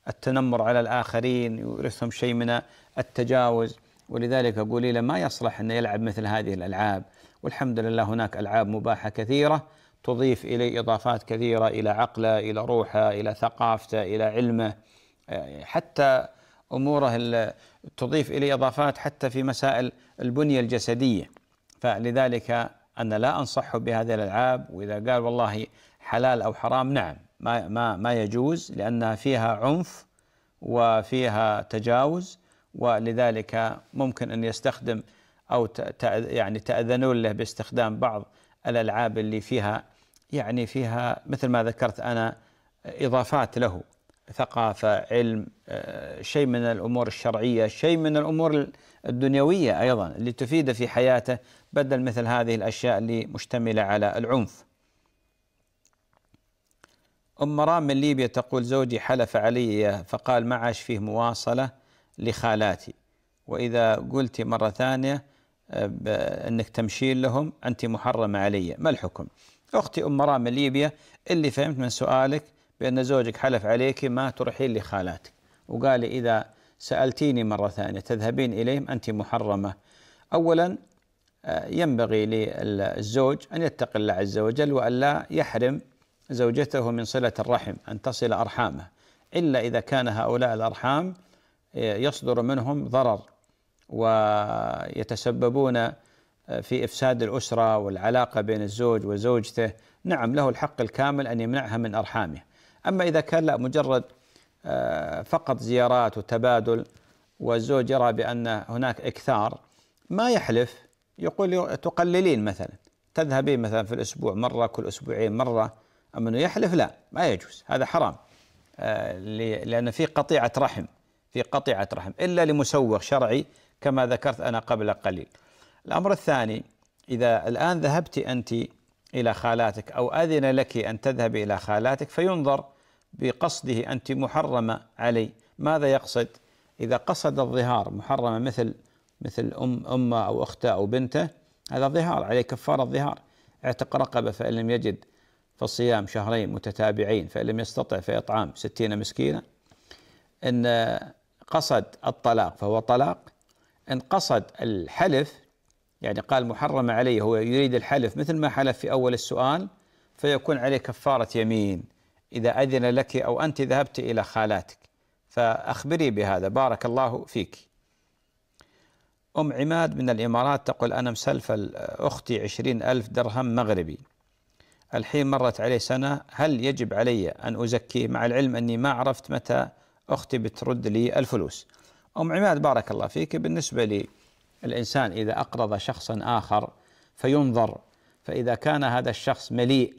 التنمر على الآخرين يورثهم شيء من التجاوز ولذلك أقول له ما يصلح أن يلعب مثل هذه الألعاب والحمد لله هناك ألعاب مباحة كثيرة تضيف إليه إضافات كثيرة إلى عقله إلى روحه إلى ثقافته إلى علمه آه، حتى أموره تضيف إليه إضافات حتى في مسائل البنية الجسدية فلذلك أنا لا أنصحه بهذه الألعاب وإذا قال والله حلال أو حرام نعم ما ما ما يجوز لأنها فيها عنف وفيها تجاوز ولذلك ممكن أن يستخدم أو يعني تأذنون له باستخدام بعض الألعاب اللي فيها يعني فيها مثل ما ذكرت أنا إضافات له ثقافة علم آه، شيء من الأمور الشرعية شيء من الأمور الدنيوية أيضا اللي تفيد في حياته بدل مثل هذه الأشياء اللي مشتملة على العنف أم مرام من ليبيا تقول زوجي حلف علي فقال ما عاش فيه مواصلة لخالاتي وإذا قلت مرة ثانية آه، أنك تمشين لهم أنت محرمة علي ما الحكم؟ أختي أم مرام من ليبيا اللي فهمت من سؤالك بأن زوجك حلف عليك ما تروحين لخالاتك وقال لي إذا سألتيني مرة ثانية تذهبين إليهم أنت محرمة أولا آه، ينبغي للزوج أن يتقي الله عز وجل وأن لا يحرم زوجته من صلة الرحم أن تصل أرحامه إلا إذا كان هؤلاء الأرحام آه، يصدر منهم ضرر ويتسببون في إفساد الأسرة والعلاقة بين الزوج وزوجته نعم له الحق الكامل أن يمنعها من أرحامه أما إذا كان لا مجرد آه، فقط زيارات وتبادل والزوج يرى بأن هناك إكثار ما يحلف يقول تقللين مثلا تذهبين مثلا في الأسبوع مرة كل أسبوعين مرة أما أنه يحلف لا ما يجوز هذا حرام آه، لأن في قطيعة رحم في قطيعة رحم إلا لمسوغ شرعي كما ذكرت أنا قبل قليل الأمر الثاني إذا الآن ذهبت أنت إلى خالاتك أو أذن لك أن تذهب إلى خالاتك فينظر بقصده أنت محرمة علي ماذا يقصد إذا قصد الظهار محرمة مثل مثل أم أمه أو أخته أو بنته هذا ظهار عليه كفارة ظهار اعتق رقبة فإن لم يجد فصيام شهرين متتابعين فإن لم يستطع فإطعام ستين مسكينا إن قصد الطلاق فهو طلاق إن قصد الحلف يعني قال محرم عليه هو يريد الحلف مثل ما حلف في أول السؤال فيكون عليه كفارة يمين إذا أذن لك أو أنت ذهبت إلى خالاتك فأخبري بهذا بارك الله فيك أم عماد من الإمارات تقول أنا مسلفل أختي عشرين ألف درهم مغربي الحين مرت علي سنة هل يجب علي أن أزكي مع العلم أني ما عرفت متى أختي بترد لي الفلوس أم عماد بارك الله فيك بالنسبة لي الإنسان إذا أقرض شخصا آخر فينظر فإذا كان هذا الشخص مليء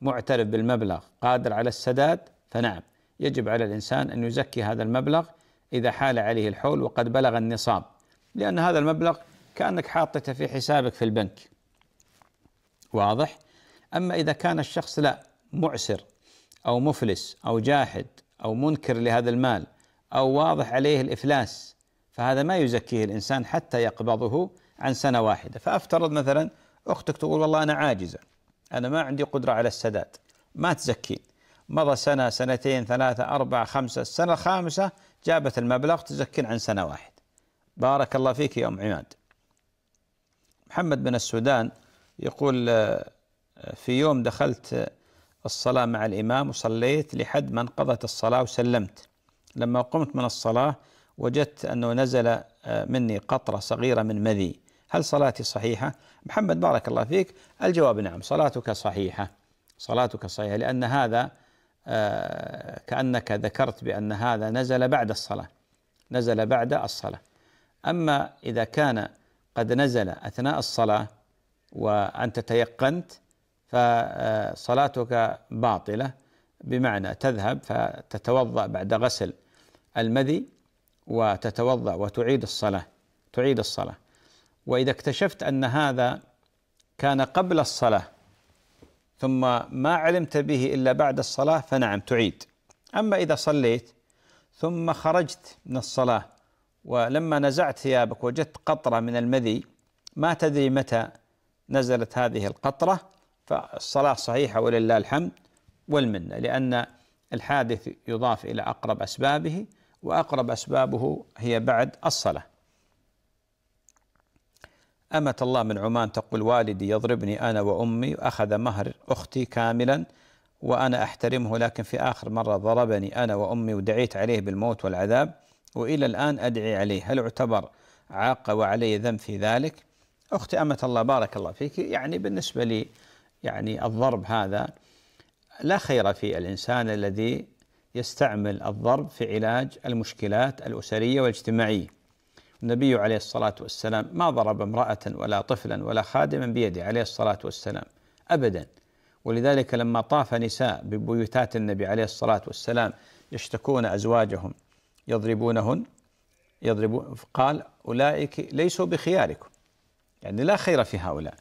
معترف بالمبلغ قادر على السداد فنعم يجب على الإنسان أن يزكي هذا المبلغ إذا حال عليه الحول وقد بلغ النصاب لأن هذا المبلغ كأنك حاطته في حسابك في البنك واضح أما إذا كان الشخص لا معسر أو مفلس أو جاحد أو منكر لهذا المال أو واضح عليه الإفلاس فهذا ما يزكيه الإنسان حتى يقبضه عن سنة واحدة فأفترض مثلا أختك تقول والله أنا عاجزة أنا ما عندي قدرة على السداد ما تزكين مضى سنة سنتين ثلاثة أربعة خمسة السنة الخامسة جابت المبلغ تزكين عن سنة واحد بارك الله فيك يا أم عماد محمد من السودان يقول آه، في يوم دخلت الصلاة مع الإمام وصليت لحد ما انقضت الصلاة وسلمت لما قمت من الصلاة وجدت أنه نزل آه، مني قطرة صغيرة من مذي هل صلاتي صحيحة؟ محمد بارك الله فيك الجواب نعم صلاتك صحيحة صلاتك صحيحة لأن هذا آه، كأنك ذكرت بأن هذا نزل بعد الصلاة نزل بعد الصلاة أما إذا كان قد نزل أثناء الصلاة وأنت تيقنت فصلاتك آه، باطلة بمعنى تذهب فتتوضأ بعد غسل المذي وتتوضا وتعيد الصلاه تعيد الصلاه واذا اكتشفت ان هذا كان قبل الصلاه ثم ما علمت به الا بعد الصلاه فنعم تعيد اما اذا صليت ثم خرجت من الصلاه ولما نزعت ثيابك وجدت قطره من المذي ما تدري متى نزلت هذه القطره فالصلاه صحيحه ولله الحمد والمنه لان الحادث يضاف الى اقرب اسبابه وأقرب أسبابه هي بعد الصلاة أمة الله من عمان تقول والدي يضربني أنا وأمي أخذ مهر أختي كاملا وأنا أحترمه لكن في آخر مرة ضربني أنا وأمي ودعيت عليه بالموت والعذاب وإلى الآن أدعي عليه هل اعتبر عاقة وعلي ذنب في ذلك أختي أمة الله بارك الله فيك يعني بالنسبة لي يعني الضرب هذا لا خير في الإنسان الذي يستعمل الضرب في علاج المشكلات الأسرية والاجتماعية النبي عليه الصلاة والسلام ما ضرب امرأة ولا طفلا ولا خادما بيده عليه الصلاة والسلام أبدا ولذلك لما طاف نساء ببيوتات النبي عليه الصلاة والسلام يشتكون أزواجهم يضربونهن يضربون قال أولئك ليسوا بخياركم يعني لا خير في هؤلاء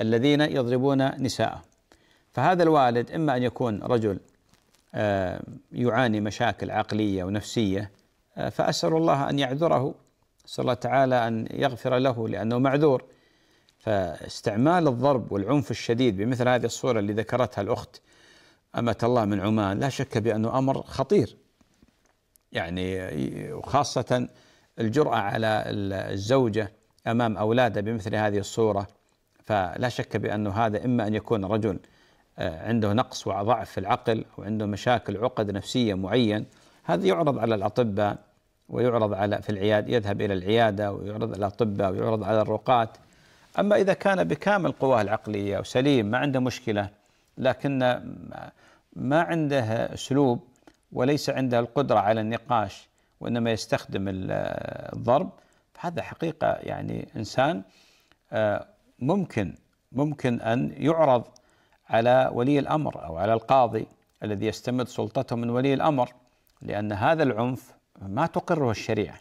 الذين يضربون نساءهم فهذا الوالد إما أن يكون رجل آه، يعاني مشاكل عقلية ونفسية آه، فأسأل الله أن يعذره أسأل الله تعالى أن يغفر له لأنه معذور فاستعمال الضرب والعنف الشديد بمثل هذه الصورة اللي ذكرتها الأخت أمة الله من عمان لا شك بأنه أمر خطير يعني وخاصة الجرأة على الزوجة أمام أولاده بمثل هذه الصورة فلا شك بأنه هذا إما أن يكون رجل آه، عنده نقص وضعف في العقل أو عنده مشاكل عقد نفسية معين هذا يعرض على الأطباء ويعرض على في العيادة يذهب إلى العيادة ويعرض على الأطباء ويعرض على الرقاة أما إذا كان بكامل قواه العقلية وسليم ما عنده مشكلة لكن ما عنده أسلوب وليس عنده القدرة على النقاش وإنما يستخدم الضرب فهذا حقيقة يعني إنسان آه، ممكن ممكن أن يعرض على ولي الامر او على القاضي الذي يستمد سلطته من ولي الامر لان هذا العنف ما تقره الشريعه.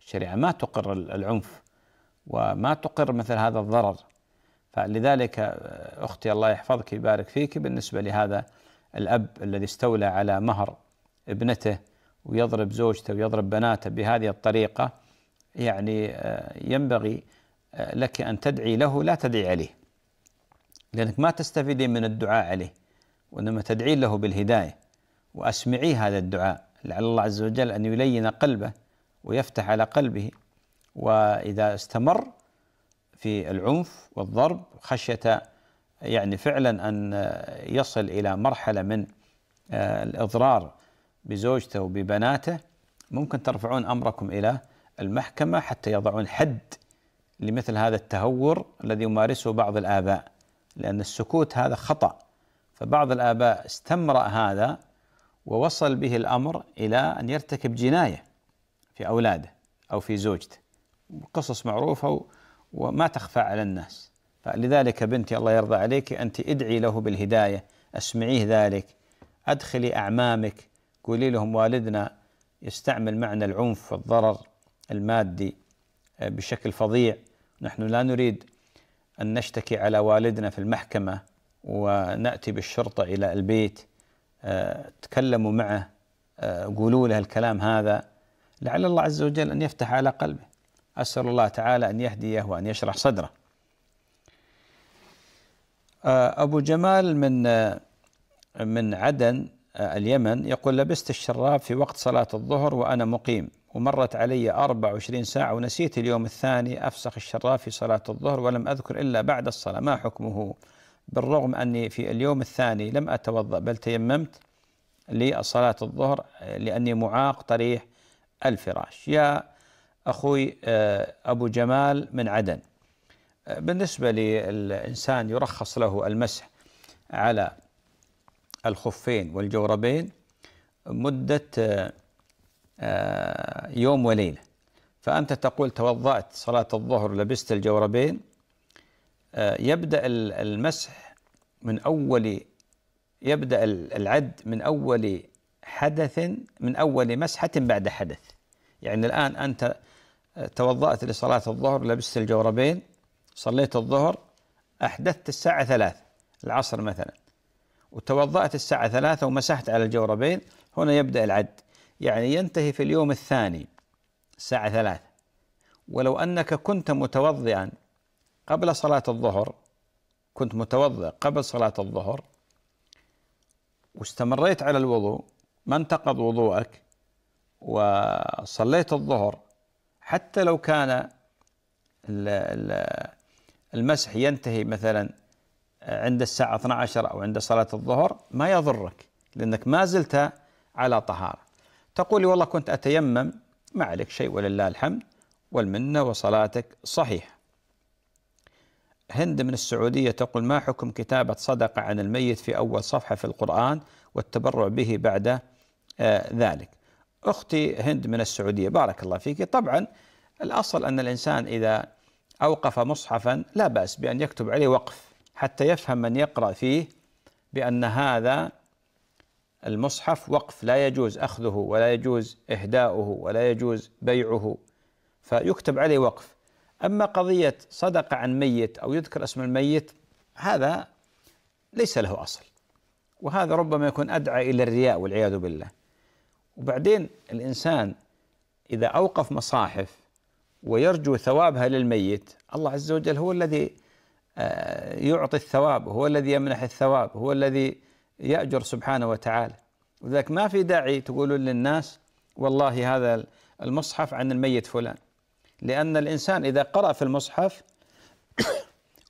الشريعه ما تقر العنف وما تقر مثل هذا الضرر. فلذلك آه، اختي الله يحفظك ويبارك فيك بالنسبه لهذا الاب الذي استولى على مهر ابنته ويضرب زوجته ويضرب بناته بهذه الطريقه يعني آه، ينبغي آه، لك ان تدعي له لا تدعي عليه. لأنك ما تستفيدين من الدعاء عليه وإنما تدعين له بالهداية وأسمعي هذا الدعاء لعل الله عز وجل أن يلين قلبه ويفتح على قلبه وإذا استمر في العنف والضرب خشية يعني فعلا أن يصل إلى مرحلة من آه، الإضرار بزوجته وببناته ممكن ترفعون أمركم إلى المحكمة حتى يضعون حد لمثل هذا التهور الذي يمارسه بعض الآباء لأن السكوت هذا خطأ فبعض الآباء استمرأ هذا ووصل به الأمر إلى أن يرتكب جناية في أولاده أو في زوجته قصص معروفة وما تخفى على الناس فلذلك بنتي الله يرضى عليك أنت ادعي له بالهداية أسمعيه ذلك أدخلي أعمامك قولي لهم والدنا يستعمل معنا العنف والضرر المادي آه، بشكل فظيع نحن لا نريد أن نشتكي على والدنا في المحكمة ونأتي بالشرطة إلى البيت آه، تكلموا معه آه، قولوا له الكلام هذا لعل الله عز وجل أن يفتح على قلبه أسأل الله تعالى أن يهديه وأن يشرح صدره آه، أبو جمال من من عدن اليمن يقول لبست الشراب في وقت صلاة الظهر وأنا مقيم ومرت علي 24 ساعة ونسيت اليوم الثاني أفسخ الشراف في صلاة الظهر ولم أذكر إلا بعد الصلاة ما حكمه بالرغم أني في اليوم الثاني لم أتوضأ بل تيممت لصلاة الظهر لأني معاق طريح الفراش يا أخوي آه، أبو جمال من عدن آه، بالنسبة للإنسان يرخص له المسح على الخفين والجوربين مدة آه، آه، يوم وليلة فأنت تقول توضأت صلاة الظهر لبست الجوربين آه، يبدأ المسح من أول يبدأ العد من أول حدث من أول مسحة بعد حدث يعني الآن أنت آه، توضأت لصلاة الظهر لبست الجوربين صليت الظهر أحدثت الساعة ثلاثة العصر مثلا وتوضأت الساعة ثلاثة ومسحت على الجوربين هنا يبدأ العد يعني ينتهي في اليوم الثاني الساعة ثلاثة ولو أنك كنت متوضئا قبل صلاة الظهر كنت متوضئ قبل صلاة الظهر واستمريت على الوضوء ما انتقض وضوءك وصليت الظهر حتى لو كان المسح ينتهي مثلا عند الساعة 12 أو عند صلاة الظهر ما يضرك لأنك ما زلت على طهارة تقول لي والله كنت أتيمم ما عليك شيء ولله الحمد والمنة وصلاتك صحيحة هند من السعودية تقول ما حكم كتابة صدقة عن الميت في أول صفحة في القرآن والتبرع به بعد آه ذلك أختي هند من السعودية بارك الله فيك طبعا الأصل أن الإنسان إذا أوقف مصحفا لا بأس بأن يكتب عليه وقف حتى يفهم من يقرأ فيه بأن هذا المصحف وقف لا يجوز أخذه ولا يجوز إهداؤه ولا يجوز بيعه فيكتب عليه وقف أما قضية صدقة عن ميت أو يذكر اسم الميت هذا ليس له أصل وهذا ربما يكون أدعى إلى الرياء والعياذ بالله وبعدين الإنسان إذا أوقف مصاحف ويرجو ثوابها للميت الله عز وجل هو الذي آه، يعطي الثواب هو الذي يمنح الثواب هو الذي يأجر سبحانه وتعالى ولذلك ما في داعي تقولون للناس والله هذا المصحف عن الميت فلان لأن الإنسان إذا قرأ في المصحف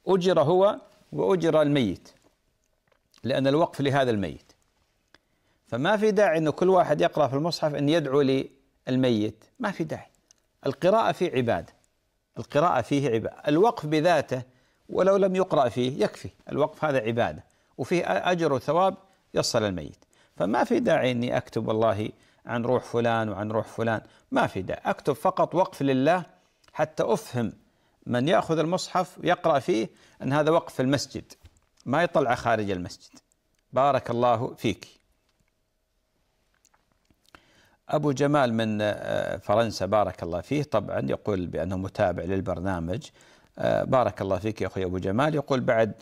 أجر هو وأجر الميت لأن الوقف لهذا الميت فما في داعي أن كل واحد يقرأ في المصحف أن يدعو للميت ما في داعي القراءة فيه عبادة القراءة فيه عبادة الوقف بذاته ولو لم يقرأ فيه يكفي الوقف هذا عبادة وفيه أجر وثواب يصل الميت فما في داعي أني أكتب والله عن روح فلان وعن روح فلان ما في داعي أكتب فقط وقف لله حتى أفهم من يأخذ المصحف ويقرأ فيه أن هذا وقف في المسجد ما يطلع خارج المسجد بارك الله فيك أبو جمال من آه، فرنسا بارك الله فيه طبعا يقول بأنه متابع للبرنامج آه، بارك الله فيك يا أخي أبو جمال يقول بعد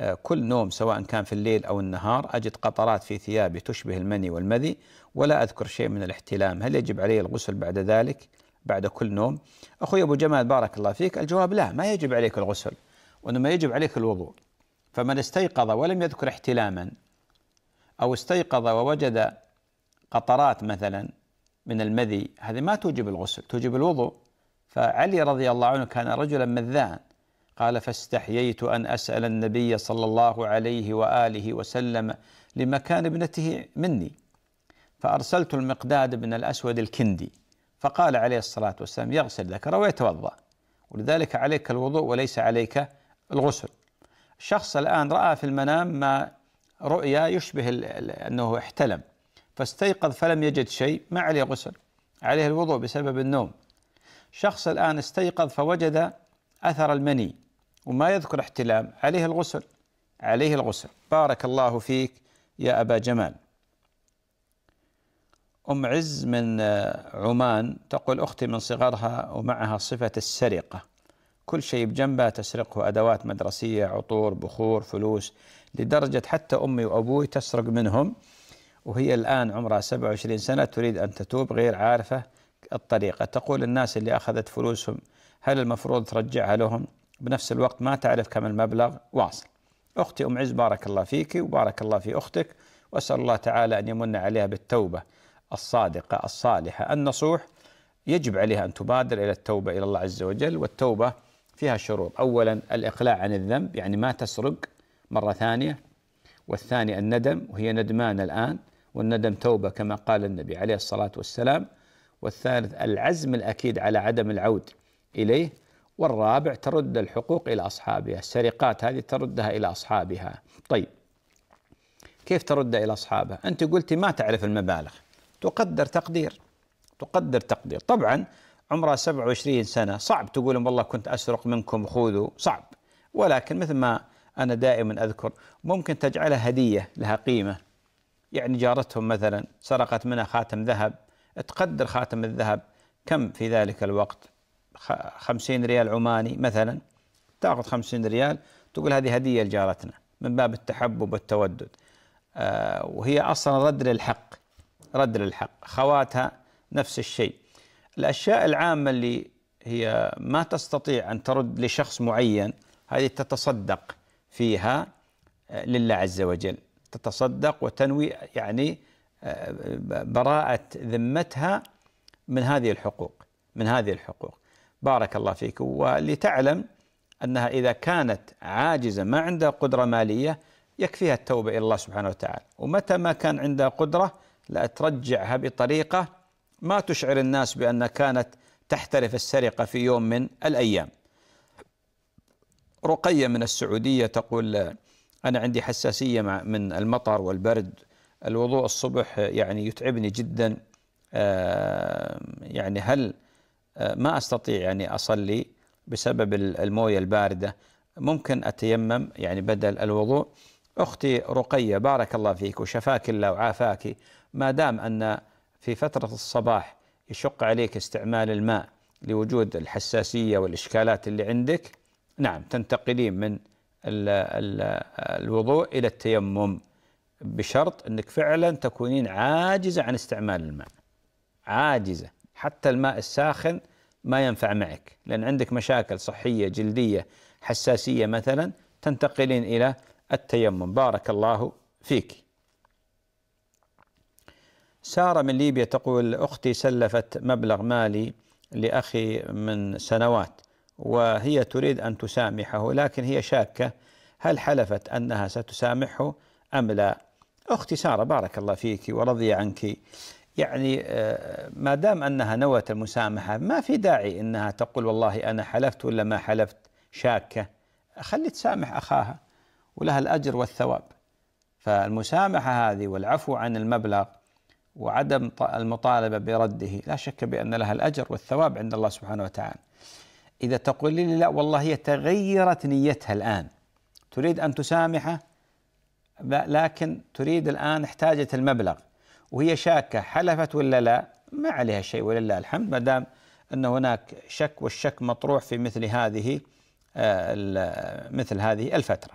آه، كل نوم سواء كان في الليل أو النهار أجد قطرات في ثيابي تشبه المني والمذي ولا أذكر شيء من الاحتلام هل يجب علي الغسل بعد ذلك بعد كل نوم أخوي أبو جمال بارك الله فيك الجواب لا ما يجب عليك الغسل وإنما يجب عليك الوضوء فمن استيقظ ولم يذكر احتلاما أو استيقظ ووجد قطرات مثلا من المذي هذه ما توجب الغسل توجب الوضوء فعلي رضي الله عنه كان رجلا مذان قال فاستحييت أن أسأل النبي صلى الله عليه وآله وسلم لمكان ابنته مني فأرسلت المقداد بن الأسود الكندي فقال عليه الصلاة والسلام يغسل ذكره ويتوضأ ولذلك عليك الوضوء وليس عليك الغسل الشخص الآن رأى في المنام ما رؤيا يشبه أنه احتلم فاستيقظ فلم يجد شيء ما عليه غسل عليه الوضوء بسبب النوم شخص الآن استيقظ فوجد أثر المني وما يذكر احتلام عليه الغسل عليه الغسل بارك الله فيك يا أبا جمال أم عز من آه، عمان تقول أختي من صغرها ومعها صفة السرقة كل شيء بجنبها تسرقه أدوات مدرسية عطور بخور فلوس لدرجة حتى أمي وأبوي تسرق منهم وهي الآن عمرها 27 سنة تريد أن تتوب غير عارفة الطريقة تقول الناس اللي أخذت فلوسهم هل المفروض ترجعها لهم؟ بنفس الوقت ما تعرف كم المبلغ واصل أختي أم عز بارك الله فيك وبارك الله في أختك وأسأل الله تعالى أن يمن عليها بالتوبة الصادقة الصالحة النصوح يجب عليها أن تبادر إلى التوبة إلى الله عز وجل والتوبة فيها شروط أولا الإقلاع عن الذنب يعني ما تسرق مرة ثانية والثاني الندم وهي ندمان الآن والندم توبة كما قال النبي عليه الصلاة والسلام والثالث العزم الأكيد على عدم العود إليه والرابع ترد الحقوق إلى أصحابها السرقات هذه تردها إلى أصحابها طيب كيف ترد إلى أصحابها أنت قلتي ما تعرف المبالغ تقدر تقدير تقدر تقدير طبعا عمرها 27 سنة صعب تقول والله كنت أسرق منكم خذوا صعب ولكن مثل ما أنا دائما أذكر ممكن تجعلها هدية لها قيمة يعني جارتهم مثلا سرقت منها خاتم ذهب تقدر خاتم الذهب كم في ذلك الوقت 50 ريال عماني مثلا تاخذ 50 ريال تقول هذه هديه لجارتنا من باب التحبب والتودد آه، وهي اصلا رد للحق رد للحق خواتها نفس الشيء الاشياء العامه اللي هي ما تستطيع ان ترد لشخص معين هذه تتصدق فيها آه، لله عز وجل تتصدق وتنوي يعني آه، براءه ذمتها من هذه الحقوق من هذه الحقوق بارك الله فيك ولتعلم أنها إذا كانت عاجزة ما عندها قدرة مالية يكفيها التوبة إلى الله سبحانه وتعالى ومتى ما كان عندها قدرة لا ترجعها بطريقة ما تشعر الناس بأن كانت تحترف السرقة في يوم من الأيام رقية من السعودية تقول أنا عندي حساسية من المطر والبرد الوضوء الصبح يعني يتعبني جدا آه، يعني هل آه، ما استطيع يعني اصلي بسبب المويه البارده ممكن اتيمم يعني بدل الوضوء اختي رقيه بارك الله فيك وشفاك الله وعافاك ما دام ان في فتره الصباح يشق عليك استعمال الماء لوجود الحساسيه والاشكالات اللي عندك نعم تنتقلين من الـ الـ الوضوء الى التيمم بشرط انك فعلا تكونين عاجزه عن استعمال الماء عاجزه حتى الماء الساخن ما ينفع معك لأن عندك مشاكل صحية جلدية حساسية مثلا تنتقلين إلى التيمم بارك الله فيك سارة من ليبيا تقول أختي سلفت مبلغ مالي لأخي من سنوات وهي تريد أن تسامحه لكن هي شاكة هل حلفت أنها ستسامحه أم لا أختي سارة بارك الله فيك ورضي عنك يعني آه، ما دام أنها نوت المسامحة ما في داعي أنها تقول والله أنا حلفت ولا ما حلفت شاكة خلي تسامح أخاها ولها الأجر والثواب فالمسامحة هذه والعفو عن المبلغ وعدم المطالبة برده لا شك بأن لها الأجر والثواب عند الله سبحانه وتعالى إذا تقول لي لا والله هي تغيرت نيتها الآن تريد أن تسامحه لكن تريد الآن احتاجت المبلغ وهي شاكة حلفت ولا لا ما عليها شيء ولله الحمد ما دام أن هناك شك والشك مطروح في مثل هذه آه، مثل هذه الفترة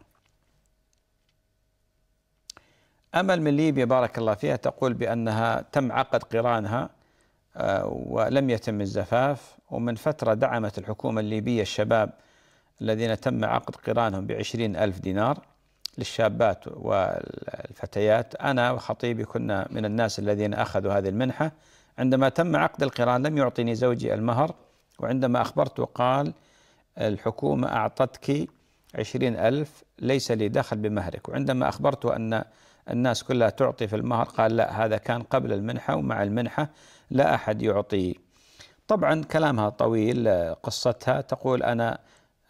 أمل من ليبيا بارك الله فيها تقول بأنها تم عقد قرانها آه، ولم يتم الزفاف ومن فترة دعمت الحكومة الليبية الشباب الذين تم عقد قرانهم بعشرين ألف دينار للشابات والفتيات أنا وخطيبي كنا من الناس الذين أخذوا هذه المنحة عندما تم عقد القران لم يعطيني زوجي المهر وعندما أخبرته قال الحكومة أعطتك عشرين ألف ليس لي دخل بمهرك وعندما أخبرته أن الناس كلها تعطي في المهر قال لا هذا كان قبل المنحة ومع المنحة لا أحد يعطي طبعا كلامها طويل قصتها تقول أنا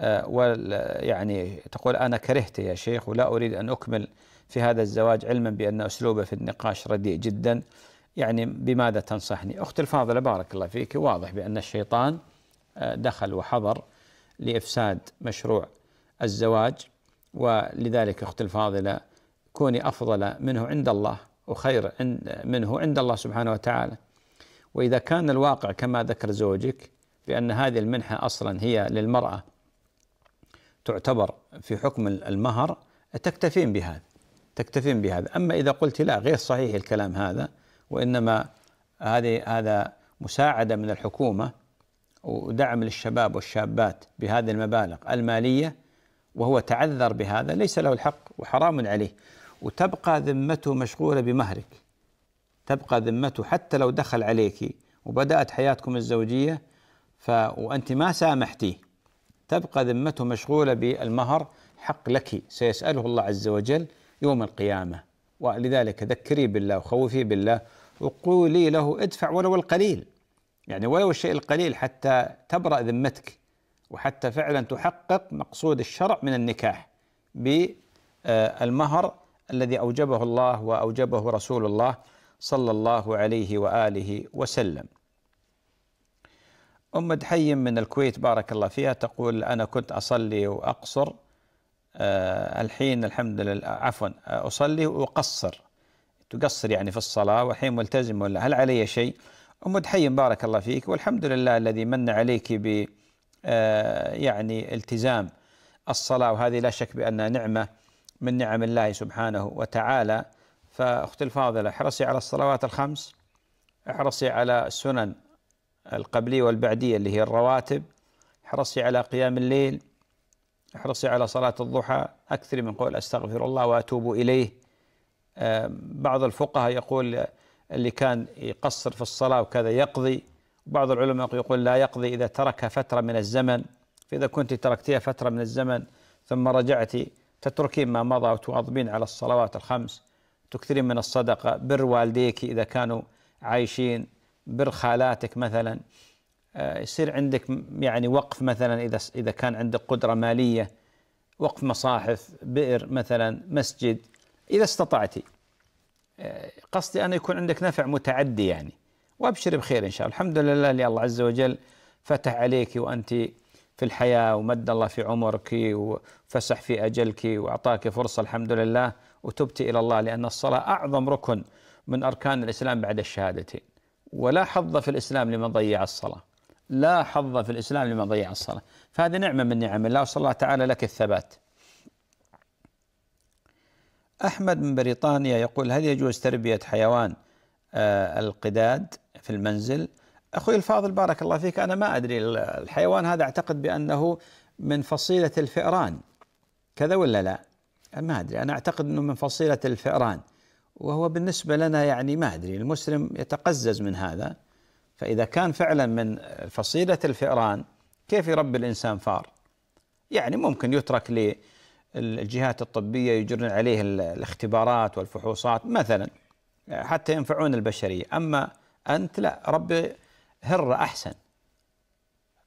آه، ويعني تقول أنا كرهت يا شيخ ولا أريد أن أكمل في هذا الزواج علما بأن أسلوبه في النقاش رديء جدا يعني بماذا تنصحني أختي الفاضلة بارك الله فيك واضح بأن الشيطان آه، دخل وحضر لإفساد مشروع الزواج ولذلك أختي الفاضلة كوني أفضل منه عند الله وخير منه عند الله سبحانه وتعالى وإذا كان الواقع كما ذكر زوجك بأن هذه المنحة أصلا هي للمرأة تعتبر في حكم المهر تكتفين بهذا تكتفين بهذا أما إذا قلت لا غير صحيح الكلام هذا وإنما هذه هذا مساعدة من الحكومة ودعم للشباب والشابات بهذه المبالغ المالية وهو تعذر بهذا ليس له الحق وحرام عليه وتبقى ذمته مشغولة بمهرك تبقى ذمته حتى لو دخل عليك وبدأت حياتكم الزوجية ف وأنت ما سامحتيه تبقى ذمته مشغولة بالمهر حق لك سيسأله الله عز وجل يوم القيامة ولذلك ذكري بالله وخوفي بالله وقولي له ادفع ولو القليل يعني ولو الشيء القليل حتى تبرأ ذمتك وحتى فعلا تحقق مقصود الشرع من النكاح بالمهر الذي أوجبه الله وأوجبه رسول الله صلى الله عليه وآله وسلم أم دحيم من الكويت بارك الله فيها تقول أنا كنت أصلي وأقصر أه الحين الحمد لله عفوا آه، أصلي وأقصر تقصر يعني في الصلاة والحين ملتزم ولا هل علي شيء أم دحيم بارك الله فيك والحمد لله الذي من عليك ب أه يعني التزام الصلاة وهذه لا شك بأنها نعمة من نعم الله سبحانه وتعالى فأختي الفاضلة احرصي على الصلوات الخمس احرصي على السنن القبلية والبعدية اللي هي الرواتب احرصي على قيام الليل احرصي على صلاة الضحى أكثري من قول أستغفر الله وأتوب إليه بعض الفقهاء يقول اللي كان يقصر في الصلاة وكذا يقضي بعض العلماء يقول لا يقضي إذا ترك فترة من الزمن فإذا كنت تركتيها فترة من الزمن ثم رجعت تتركين ما مضى وتواظبين على الصلوات الخمس تكثرين من الصدقة بر والديك إذا كانوا عايشين بر خالاتك مثلا آه، يصير عندك يعني وقف مثلا اذا اذا كان عندك قدره ماليه وقف مصاحف بئر مثلا مسجد اذا استطعتي آه، قصدي أن يكون عندك نفع متعدي يعني وأبشر بخير إن شاء الله الحمد لله اللي الله عز وجل فتح عليك وأنت في الحياة ومد الله في عمرك وفسح في أجلك وأعطاك فرصة الحمد لله وتبت إلى الله لأن الصلاة أعظم ركن من أركان الإسلام بعد الشهادتين ولا حظ في الإسلام لمن ضيع الصلاة لا حظ في الإسلام لمن ضيع الصلاة فهذه نعمة من نعم الله صلى الله تعالى لك الثبات أحمد من بريطانيا يقول هل يجوز تربية حيوان آه، القداد في المنزل أخوي الفاضل بارك الله فيك أنا ما أدري الحيوان هذا أعتقد بأنه من فصيلة الفئران كذا ولا لا ما أدري أنا أعتقد أنه من فصيلة الفئران وهو بالنسبة لنا يعني ما أدري المسلم يتقزز من هذا فإذا كان فعلا من فصيلة الفئران كيف يربي الإنسان فار يعني ممكن يترك للجهات الطبية يجرن عليه الاختبارات والفحوصات مثلا حتى ينفعون البشرية أما أنت لا ربي هرة أحسن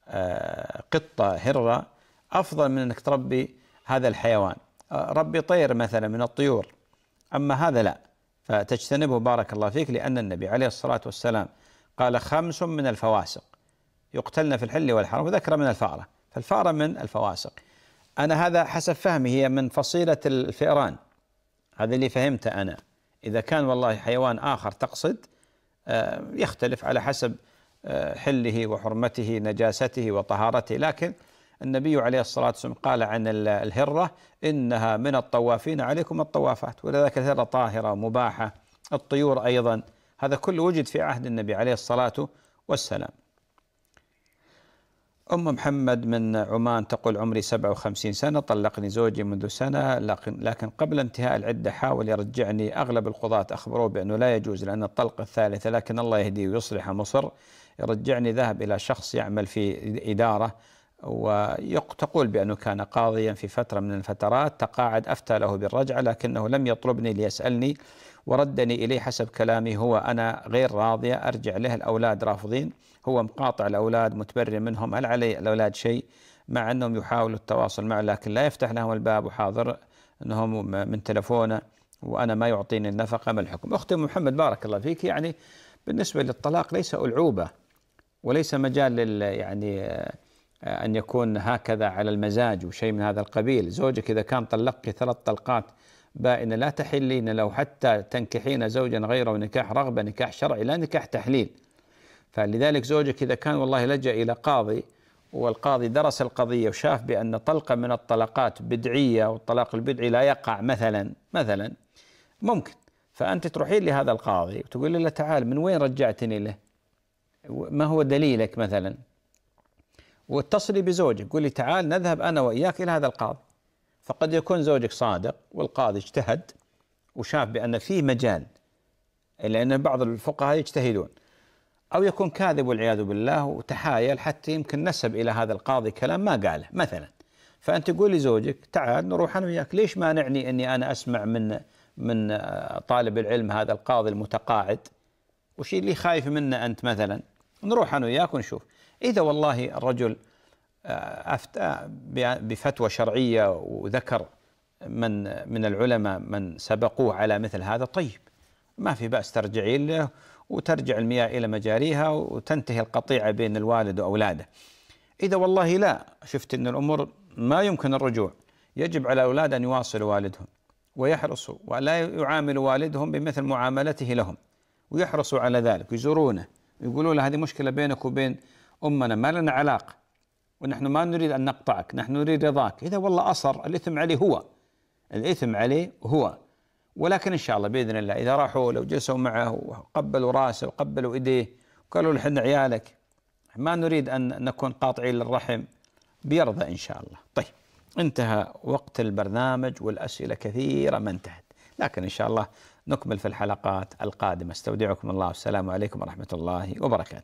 آه، قطة هرة أفضل من أنك تربي هذا الحيوان آه، ربي طير مثلا من الطيور أما هذا لا فتجتنبه بارك الله فيك لأن النبي عليه الصلاة والسلام قال خمس من الفواسق يقتلن في الحل والحرم وذكر من الفأرة فالفأرة من الفواسق أنا هذا حسب فهمي هي من فصيلة الفئران هذا اللي فهمته أنا إذا كان والله حيوان آخر تقصد آه، يختلف على حسب آه، حله وحرمته نجاسته وطهارته لكن النبي عليه الصلاة والسلام قال عن الهرة إنها من الطوافين عليكم الطوافات ولذلك الهرة طاهرة مباحة الطيور أيضا هذا كله وجد في عهد النبي عليه الصلاة والسلام أم محمد من عمان تقول عمري 57 سنة طلقني زوجي منذ سنة لكن, قبل انتهاء العدة حاول يرجعني أغلب القضاة أخبروه بأنه لا يجوز لأن الطلقة الثالثة لكن الله يهديه ويصلح مصر يرجعني ذهب إلى شخص يعمل في إدارة وتقول بأنه كان قاضيا في فترة من الفترات تقاعد أفتى له بالرجعة لكنه لم يطلبني ليسألني وردني إليه حسب كلامي هو أنا غير راضية أرجع له الأولاد رافضين هو مقاطع الأولاد متبرر منهم هل علي الأولاد شيء مع أنهم يحاولوا التواصل معه لكن لا يفتح لهم الباب وحاضر أنهم من تلفونه وأنا ما يعطيني النفقة ما الحكم أختي محمد بارك الله فيك يعني بالنسبة للطلاق ليس ألعوبة وليس مجال لل يعني أن يكون هكذا على المزاج وشيء من هذا القبيل زوجك إذا كان طلقك ثلاث طلقات بائنة لا تحلين لو حتى تنكحين زوجا غيره نكاح رغبة نكاح شرعي لا نكاح تحليل فلذلك زوجك إذا كان والله لجأ إلى قاضي والقاضي درس القضية وشاف بأن طلقة من الطلقات بدعية والطلاق البدعي لا يقع مثلا مثلا ممكن فأنت تروحين لهذا القاضي وتقول له تعال من وين رجعتني له ما هو دليلك مثلا واتصلي بزوجك قولي تعال نذهب أنا وإياك إلى هذا القاضي فقد يكون زوجك صادق والقاضي اجتهد وشاف بأن فيه مجال لأن بعض الفقهاء يجتهدون أو يكون كاذب والعياذ بالله وتحايل حتى يمكن نسب إلى هذا القاضي كلام ما قاله مثلا فأنت تقول لزوجك تعال نروح أنا وياك ليش مانعني أني أنا أسمع من من طالب العلم هذا القاضي المتقاعد وش اللي خايف منه أنت مثلا نروح أنا وياك ونشوف إذا والله الرجل آه، أفتى آه، بفتوى شرعية وذكر من من العلماء من سبقوه على مثل هذا طيب ما في بأس ترجعي له وترجع المياه إلى مجاريها وتنتهي القطيعة بين الوالد وأولاده إذا والله لا شفت أن الأمور ما يمكن الرجوع يجب على الأولاد أن يواصلوا والدهم ويحرصوا ولا يعاملوا والدهم بمثل معاملته لهم ويحرصوا على ذلك ويزورونه ويقولوا له هذه مشكلة بينك وبين أمنا ما لنا علاقة ونحن ما نريد أن نقطعك نحن نريد رضاك إذا والله أصر الإثم عليه هو الإثم عليه هو ولكن إن شاء الله بإذن الله إذا راحوا لو جلسوا معه وقبلوا رأسه وقبلوا إيديه وقالوا له احنا عيالك ما نريد أن نكون قاطعين للرحم بيرضى إن شاء الله طيب انتهى وقت البرنامج والأسئلة كثيرة ما انتهت لكن إن شاء الله نكمل في الحلقات القادمة استودعكم الله والسلام عليكم ورحمة الله وبركاته